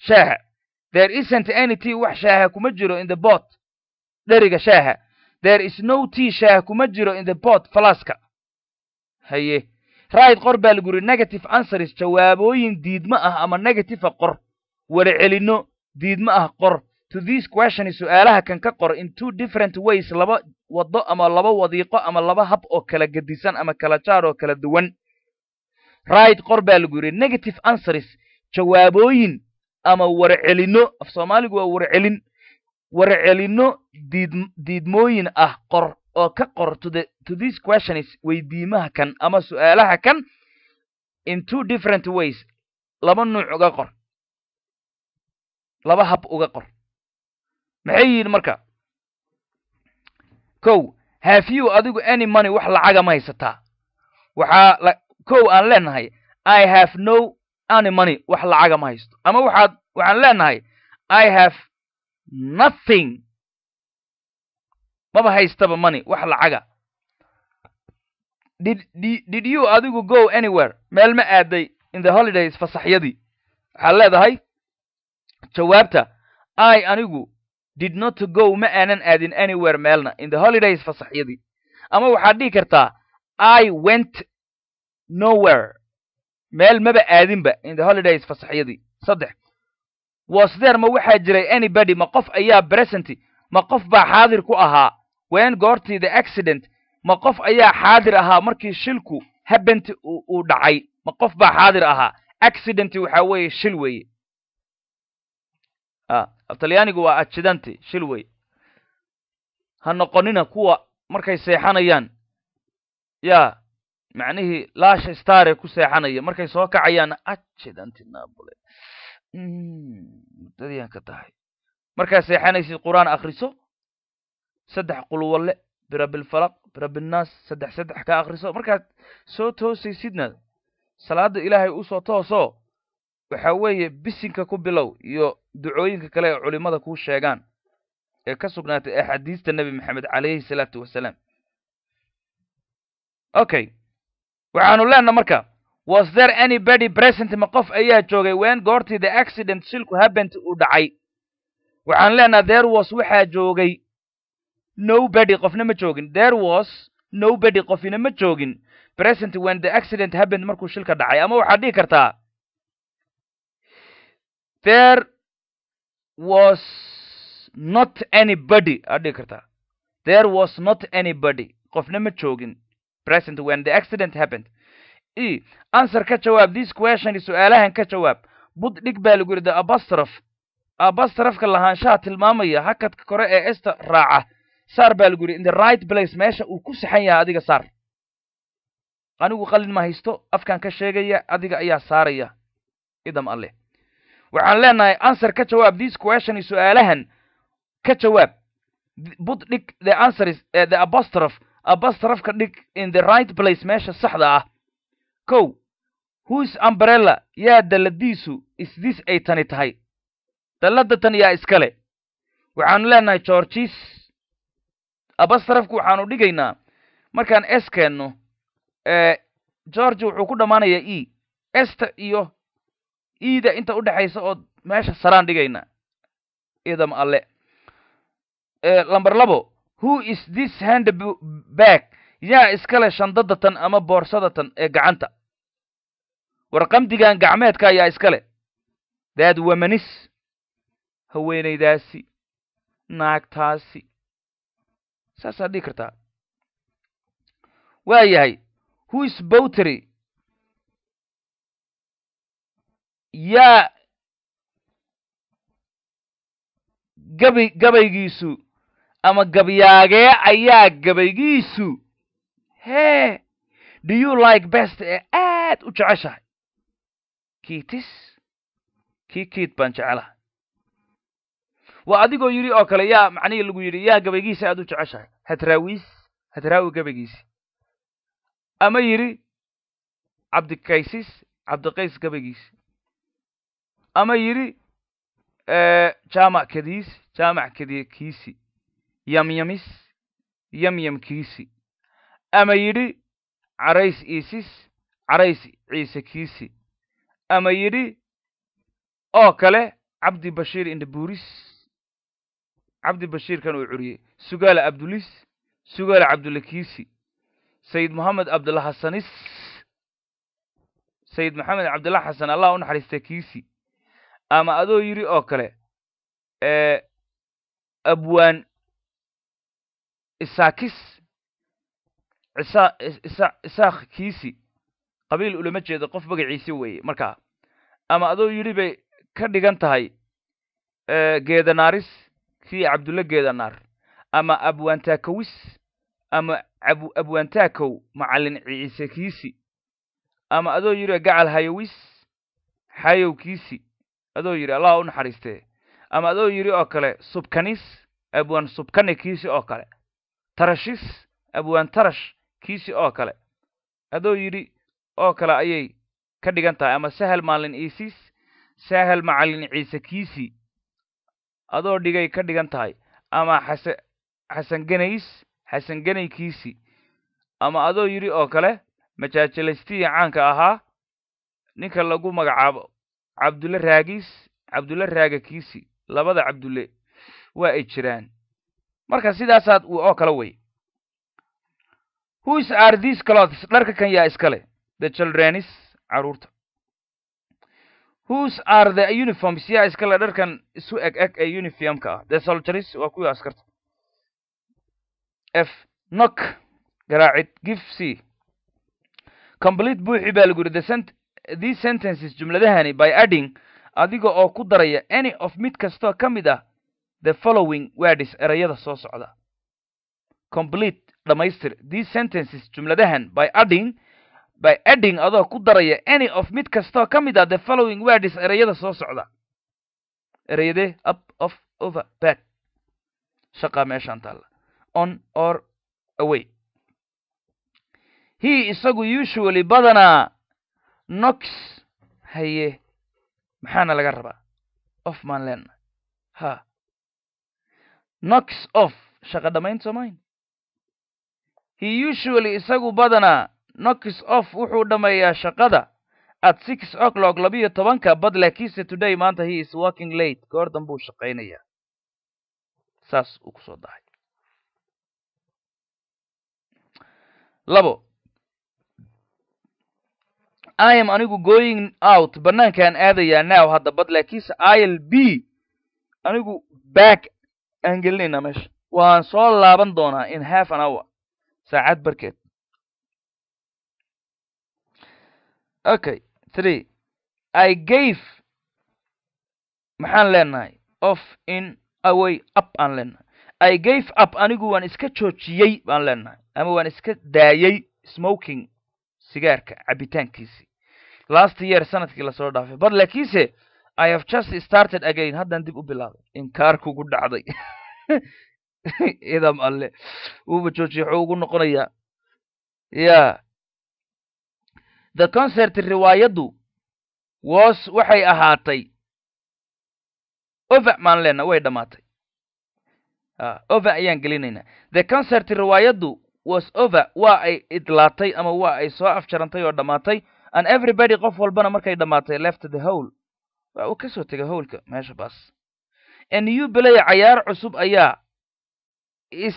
S1: shaaha there isnt ent wax shaaha kuma jiro in the bot dheriga shaaha there is no t shaaha kuma jiro in the bot falaska haye right qor baa laguri negative answers jawaabooyin diidmo ah ama negative qor warcelinno diidmo ah qor to these question su'aalaha kan ka qor in two different ways laba wado ama laba wadiiqo ama laba hab oo kala gedisan ama kala jaad oo kala duwan right qor baa lagu yidhi negative answers jawaabooyin ama warcelinno af soomaaligu waa warcelin warcelinno diidmooyin ah qor oo ka qor tothes questions weydiimaha kan ama su'aalaha kan in two different ways laba nuuc uga qor laba hab uga qor maxay yihiin marka kow hafiyu adigu any money wax lacaga ma haysataa waxaa kow aan leenahay i have no any money wax lacaga ma haysto ama waxaad waxaan leenahay i have nothing maba haystaba money wax lacaga did you adigu go anywhere meel ma aaday in the holidays fasaxyadii waxaad leedahay jawaabta i anigu did not go ma aanan aadin anywhere meelna in the holidays fasaxyadii ama waxaad dhihi kartaa i went nowhere meel maba aadinba in the holidays fasaxyadii saddex was there ma waxaa jiray anybody ma qof ayaa present ma qof baa xaadir ku ahaa when goortii the accident ma qof ayaa xaadir ahaa markii shilku habenti uu dhacay ma qof baa xaadir ahaa accidenti waxaa weeye shil weeye talyaanigu waa accidenti shil weeye ha noqonina kuwa markay seexanayaan ya macnihii laasha stare ku seexanaya markay soo kacayaanna accidenti naabule mm, muddadiiaan ka tahay markaad seexanaysid qur-aan akriso saddex qulwalle birabilfalaq birabilnaas saddex saddex ka akhriso markaad soo toosaysidna salaada ilaahay usoo tooso waxa weeye bisinka ku bilow iyo ducooyinka kale ee culimmada kuu sheegaan ee ka sugnaatay axaadiista nebi maxamed calayhi salaatu wasalaam okay waxaanu leenna marka was there anybody present ma qof ayaa joogay wen goortii the accident shilku habent uu dhacay waxaanu leenaha there was waxaa joogay nobody qofna ma joogin there was nobody qofina ma joogin present when the accident happened markuu shilka dhacay ama waxaad dhihi kartaa there was not anybody aad dhihi kartaa there was not anybody qofna ma joogin present when the accident happened e answer ka jawaab this question su ka jawaab bud dhig baa lagu yidhi the abastrof abastrofka lahaanshaha tilmaamaya hakadka kore ee esta raaca saar baa lagu yidhi in the right place meesha uu ku saxan yahay adiga saar anigu qalin ma haysto afkan ka sheegaya adiga ayaa saaraya idam alleh waxaan leenahay anser ka jawaab this question su-aalahan ka jawaab but dhig the answers eh, the abostroph apostrofka dhig in the right place meesha saxda ah kow whos umbrella yaa dalladiisu is this ay tani tahay dalladda tan yaa iskale waxaanu leenahay gorgis aba sarafka waxaanu dhigaynaa markaan s keenno georgi wuxuu ku dhammaanayaa e esta iyo eda inta udhexaysa ood meesha saraan dhigayna idama alle lamber labo who is this hand bag yaa iskale shandada tan ama boorsada tan ee gacanta warqamdigan gacmeedka yaa iskale daad wamanis haweenaydaasi naagtaasi saasaad dhigi kartaa waa yahay who is bowtery yaa gabi gabaygiisu ama gabyaagee ayaa gabaygiisu hee do you like best ee aad u jeceshahay kiitis kii kiid baan jecelaha waa adigoo yidhi oo kale yaa macnihii lagu yidhi yaa gabaygiisa aad u jeceshahay hadraawiis hadraawi gabaygiisi ama yidhi cabdikaysis cabdikays gabaygiisi ama yidhi jaamac kadiis jaamac kadikiisi yamyamis yamyamkiisi ama yidhi carays iisis carays ciise kiisi ama yidhi oo kale cabdi bashiir indhabuuris cabdi bashiirkan uu curiyey sugaale cabduliis sugaale cabdulakiisi sayid moxamed cabdilla xasanis sayid moxamed cabdilla xasan allah u naxariista kiisi ama adoo yidhi oo kale ee abwaan isaakis isa isaakh kiisi qabiil ulama jeeda qof magaciisi weeye markaa ama adoo yidhi bay ka dhigan tahay geedanaaris sidii cabdulle geeda naar ama abwaantaakowis ama abwaantaakow macalin ciise kiisi ama adoo yidhi gacal hayowis xayow kiisi adoo yidhi allah u naxariistee ama adoo yidhi oo kale subkanis abwaan subkani kiisi oo kale tarashis abwaan tarash kiisi oo kale adoo yidhi oo kale ayay ka dhigan tahay ama sahal maalin iisis sahal macalin ciise kiisii adoo dhigay ka dhigan tahay ama xasa xasanganays xasanganaykiisii ama adoo yidhi oo kale majaajilaystihii caanka ahaa ninka lagu magacaabo cabdulle raagiis cabdulle raagakiisi labada cabdulle waa ay jiraan marka sidaasaad u oo kale wey whos are these clothes dharka kan yaa iskale the childrenis carruurta whos are the uniforms yaa iskale dharkan isu eg eg ee uniformka ah the soldiers waa kuwii askarta f nok garaacid gifc complete buuxi baa lagu yidhi these sentences jumladahani by adding adiga oo ku daraya any of mid kastoo ka mid ah the following words erayada soo socda complete dhammaystir these sentences jumladahan by adding by adding adoo ku daraya any of mid kastoo ka mid a ah the following words ereyada soo socda ereyade up of over bad shaqa meeshaan taalla on or away he isagu usually badanaa nox haye maxaana laga rabaa of maan leenna ha nox of shaqa dhamayn soomayn he usually isagu badanaa nokis off wuxuu dhammeeyaa shaqada at six oclock labiyo tobanka bad laakiinse today maanta he is working late goor buu shaqaynayaa saas uu kusoo dahay labo i am anigu going out banaankaan aadayaa now hadda bad laakiinse il b anigu back aan gelinayna meesha waan soo laaban doonaa in half an hour saacad barkeed okay three i gave maxaan leenahay of in away up aan leenahay i gave up anigu waan iska joojiyey baan leenahay ama waan iska daayey smoking sigaarka cabitaankiisii last year sanadkii lasoo dhaafay but laakiinse i have just started again haddaan dib u bilaabay inkaarkugu dhacday idam alle wuuba joojiya waxuu ugu noqonayaa ya the concert riwaayaddu woos waxay ahaatay ova maanlena way dhammaatay over ayaan gelinaynaa the concert riwaayaddu was over waa ay idlaatay ama waa ay soo afjarantay oo dhammaatay and everybody qof walbana markay dhammaatay left the hole waa uu ka soo tegay howlka meesha baas new belaya cayaar cusub ayaa is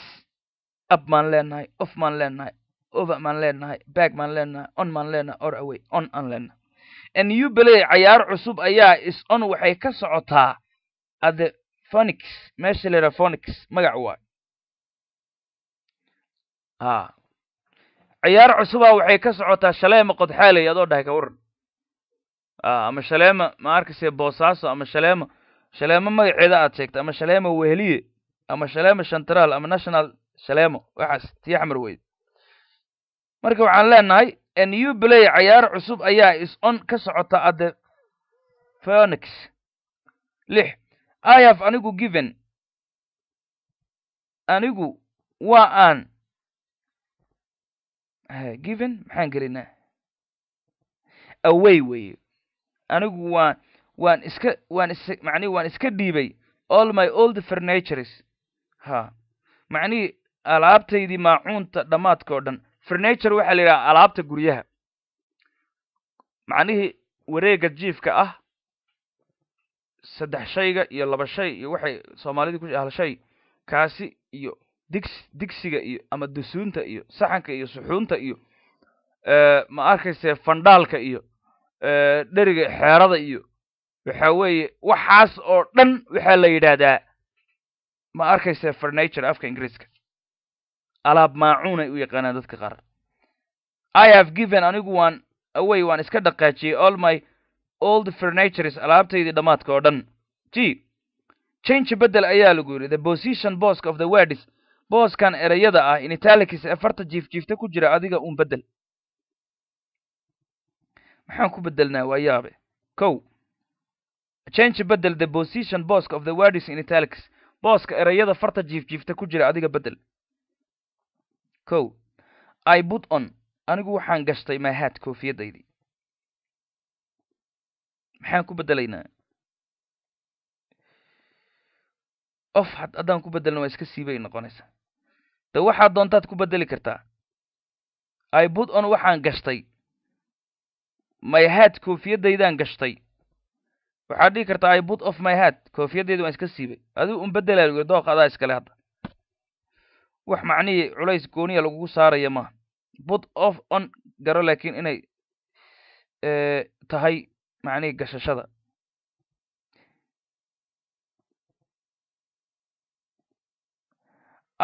S1: ab maan leenahay of maan leenahay over maan leenahay bag maan leenahay on maan leenahay or away on aan leenahay new beley cayaar cusub ayaa is on waxay ka socotaa athe phonix meesha la phonix magac waay a ah. cayaar cusubaa waxay ka socotaa shaleema qodxaaley adoo dhahay ka waran ah, ama shaleema maarkase boosaaso ama shaleema shaleemo magaceeda aad sheegta ama shaleema weheliye ama shaleema shantaraal ama national shaleemo waxaas tii axmer weyd marka waxaan leenahay new play cayaaro cusub ayaa is-on ka socota ade phoenix lix i have anigu given anigu waa aan given maxaan gelinaa away weeye anigu waan waan iska waan is macnihi waan iska dhiibay all my old furnatures ha macnihii alaabtaydii maacuunta dhammaadkao dhan furniture waxaa la yidhaha alaabta guryaha macnihii wareega jiifka ah saddex shayga iyo laba shay iyo waxay soomaalidii ku hal shay kaasi iyo digs digsiga iyo ama dusuunta iyo saxanka iyo suxuunta iyo ma arkayse fandhaalka iyo dheriga xeerada iyo waxa weeye waxaas oo dhan waxaa la yidhaahdaa ma arkayse furniture afka ingiriiska alaab maacuun ay u yaqaanaan dadka qaar i have given anigu waan awey waan iska dhaqaajiyey all my old furnitures alaabtaydii dhammaadka oo dhan g change beddel ayaa lagu yidhi the position bosk of the wordis booskan erayada ah in italikis ee farta jiifjiifta ku jira adiga uun bedel maxaan ku bedelnaa waa kow change bedel the position bosk of the wordis in italics booska erayada farta jiifjiifta ku jira adiga bedel kow i put on anigu waxaan gashtay my hat koofiyadaydii maxaan ku bedelaynaa of haddaan ku bedelin waa iska siibay noqonaysaa de waxaa doontaad ku bedeli kartaa i put on waxaan gashtay my had koofiyadaydaan gashtay waxaad dhihi kartaa i put off my hat koofiyadaydi waan iska siibay adigu un bedelaa dooq adaa iskale hadda wax macnihii culays gooniya lagugu saaraya maa bud of on garo laakiin inay eh, tahay macnihii gashashada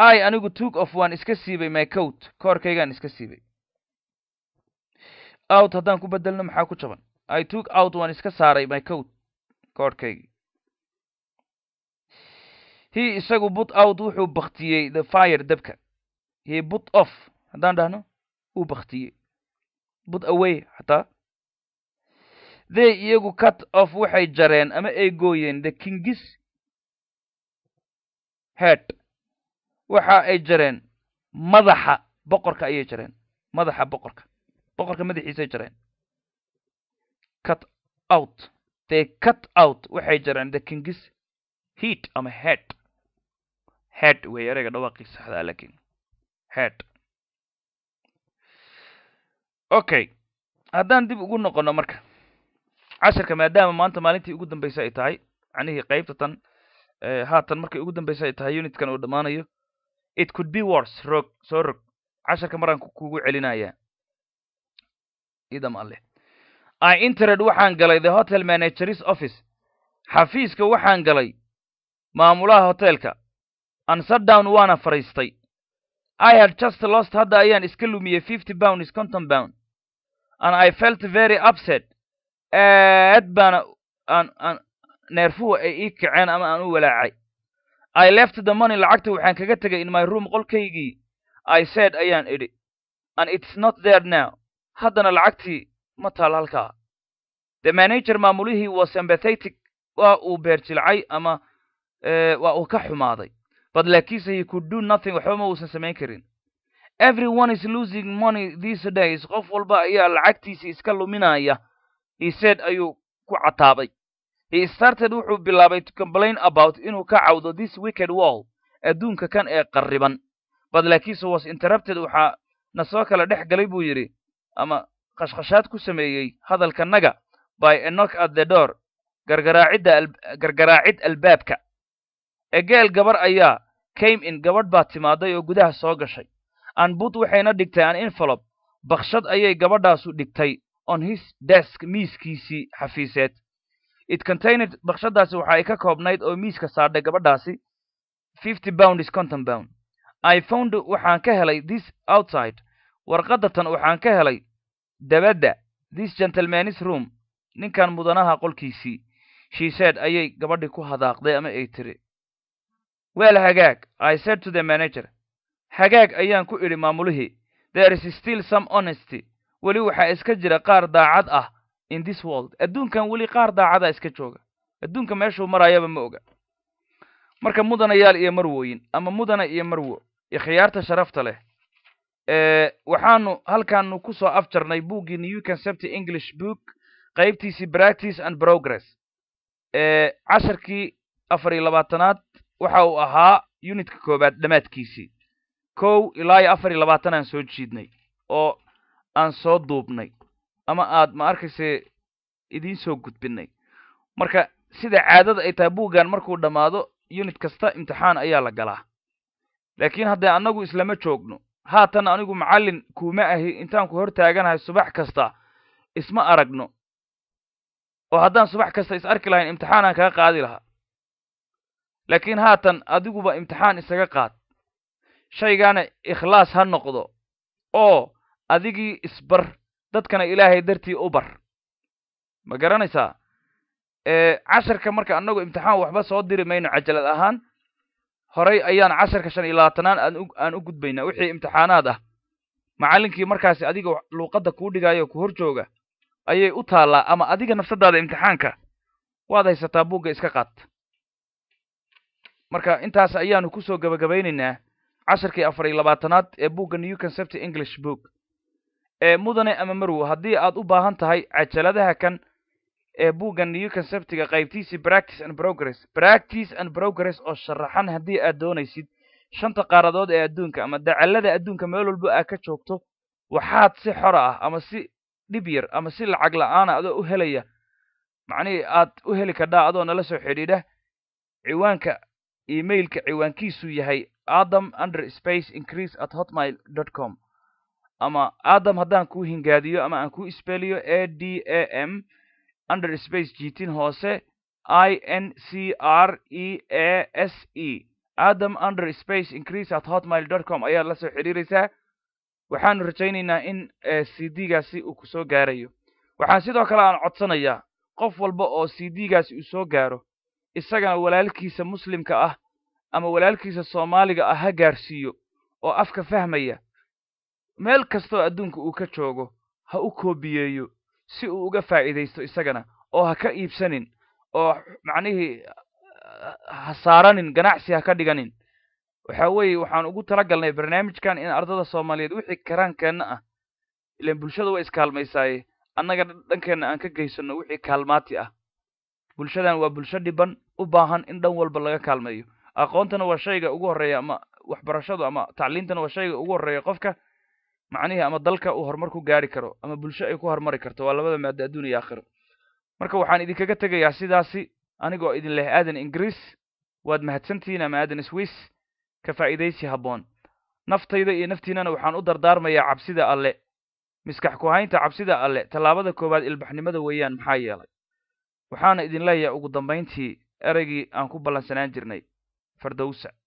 S1: ai anigu tug of waan iska siibay mycowt koorkaygaan iska siibay out haddaan ku bedelno maxaa ku jaban i tug out waan iska saaray mycowt koorhkaygii he isagu but out wuxuu baktiyey the fire debka he but off haddaan dhahno wuu baktiyey but away xataa they iyagu cut off waxay jareen ama ay gooyeen the kingis head waxa ay jareen madaxa boqorka ayay jareen madaxa boqorka boqorka madaxiisay jareen cut out they cut out waxay jareen the kingis heat ama head het wey ereyga dhawaaqii saxdaa laakiin het okay haddaan dib ugu noqono marka casharka maadaama maanta maalintii ugu dambaysa ay tahay macnihii qaybta tan haatan markay ugu dambeysa ay tahay unitkan oo dhammaanayo it could be wars rog soo rog casharka maraan kugu celinayaa idam alleh i intered waxaan galay the hotel manageris office xafiiska waxaan galay maamulaha hotelka aan sutdown waana fadhiistay i had just lost hadda ayaan iska lumiyey fifty pounds conton pound and i felt very upset aad baana aan aan neerfuhu ay ii kaceen ama aan u walaacay i left the money lacagta waxaan kaga tegay in my room qolkaygii i said ayaan idhi and it's not there now haddana lacagtii ma taal halkaa the manager maamulihii was empathetic waa uu beerjilcay ama eh, waa uu ka xumaaday badlaakiinse could do nothing waxba uusan samayn karin everyone is losing money these days qof walba ayaa lacagtiisa iska luminaya he said ayuu ku cataabay he started wuxuu bilaabay to complain about inuu ka cawdo this wicked wall adduunka kan ee qarriban badlaakiinse was interrupted waxaa na soo kala dhex galay buu yidhi ama qashqashaad ku sameeyey hadalkanaga by a knock at the door gargaraacid albaabka egeel gabar ayaa came in gabadh baa timaaday oo gudaha soo gashay anbut waxayna dhigtay an infolob bakshad ayay gabadhaasu dhigtay on his desk miiskiisii xafiiseed it contained bakshadaasi waxa ay ka koobnayd oo miiska saadhay gabadhaasi fifty bound is conton bound i found waxaan ka helay this outside warqadatan waxaan ka helay dabadda this gentleman's room ninkan mudanaha qolkiisii she said ayay gabadhii ku hadaaqday ama ay tiri well hagaag i said to the manager hagaag ayaan ku idhi maamulihii there is still some honesty weli waxaa iska jira qaar daacad ah in this world adduunkan weli qaar daacada ah iska jooga adduunka meeshuu marayaba ma oga marka mudana iyo marwooyin ama mudana iyo marwo ikhyaarta sharafta leh waxaanu halkaanu ku soo afjarnay buuggii new concept english book qaybtiisii practice and progress casharkii afar iyo labaatanaad waxa uu ahaa yunitka koowaad dhammaadkiisii kow ilaa iyo afar iyo labaatan aan soo jiidnay oo aan soo duubnay ama aad ma arkayse idiin soo gudbinay marka sida caadada ay tahay buuggan markuu dhammaado unit kasta imtixaan ayaa la galaa laakiin hadda annagu islama joogno haatan anigu macallin kuuma ahi intaan ku hortaaganahay subax kasta isma aragno oo haddaan subax kasta is arki lahayn imtixaanaan kaga qaadi lahaa laakiin haatan adiguba imtixaan isaga qaad shaygaana ikhlaas ha noqdo oo adigii isbar dadkana ilaahay dartii u bar ma garanaysaa ee casharka marka annagu imtixaan waxba soo diri mayno cajalad ahaan horay ayaan casharka shan iyo labaatanaan aan u gudbaynaa wixii imtixaanaad ah macallinkii markaasi adiga luuqadda kuu dhigaayo ku hor jooga ayay u taallaa ama adiga nafsadaada imtixaanka waad haysataa buugga iska qaad marka intaas ayaanu ku soo gabagabaynaynaa casharkii afar iyo labaatanaad ee buugga new concept english book ee mudane ama marwo haddii aad u baahan tahay cajaladaha kan ee buugga new conceptiga qaybtiisii practice and progress practice and progress oo sharaxan haddii aad doonaysid shanta qaaradood ee adduunka ama dacallada adduunka meel walba aad ka joogto waxaad si xora ah ama si dhib yar ama si lacag la'aana ah adoo u helaya macnihii aad u heli kadhaa adoo nala soo xidhiidha ciwaanka emailka ciwaankiisu yahay adam under space increase at hotmail dot com ama adam haddaan ku hingaadiyo ama aan ku isbeliyo a d a m under space jiitin hoose i n c r e a s e adam under space increase at hotmail dot com ayaad lasoo soo xidhiiraysaa waxaanu rajaynaynaa in eh, c d gaasi uu ku soo gaarayo waxaan sidoo kale aan codsanayaa qof walba oo c d gaasi uu soo gaaro isagana walaalkiisa muslimka ah ama walaalkiisa soomaaliga ah ha gaarsiiyo oo afka fahmaya meel kastoo adduunka uu ka joogo ha u koobiyeeyo si uu uga faa'iidaysto isagana oo ha ka iibsanin oo macnihii ha saaranin ganacsi ha ka dhiganin waxa weeye waxaan ugu tala galnay barnaamijkan in ardada soomaaliyeed wixii karaankeenna ah ilan bulshada way iskaalmaysaaye annaga dhankeenna aan ka geysanno wixii kaalmaati ah bulshadan waa bulsho dhiban u baahan in dhan walba laga kaalmeeyo aqoontana waa shayga ugu horreeya ama waxbarashadu ama tacliintana waa shayga ugu horreeya qofka macnihii ama dalka uu horumar ku gaari karo ama bulsho ay ku horumari karto waa labada maada adduun iyo aakhiro marka waxaan idinkaga tegayaa sidaasi anigoo idin leh aadan ingiriis waad mahadsantihiin ama aadan swiss ka faa'iidaysi habboon naftayda iyo naftiinana waxaan u dardaarmayaa cabsida alle miskax kuhaynta cabsida alle tallaabada koowaad ilbaxnimada weeyaan maxaa yeelay waxaana idin leeyahay ugu dambayntii ereygii aan ku ballansanaan jirnay fardowsa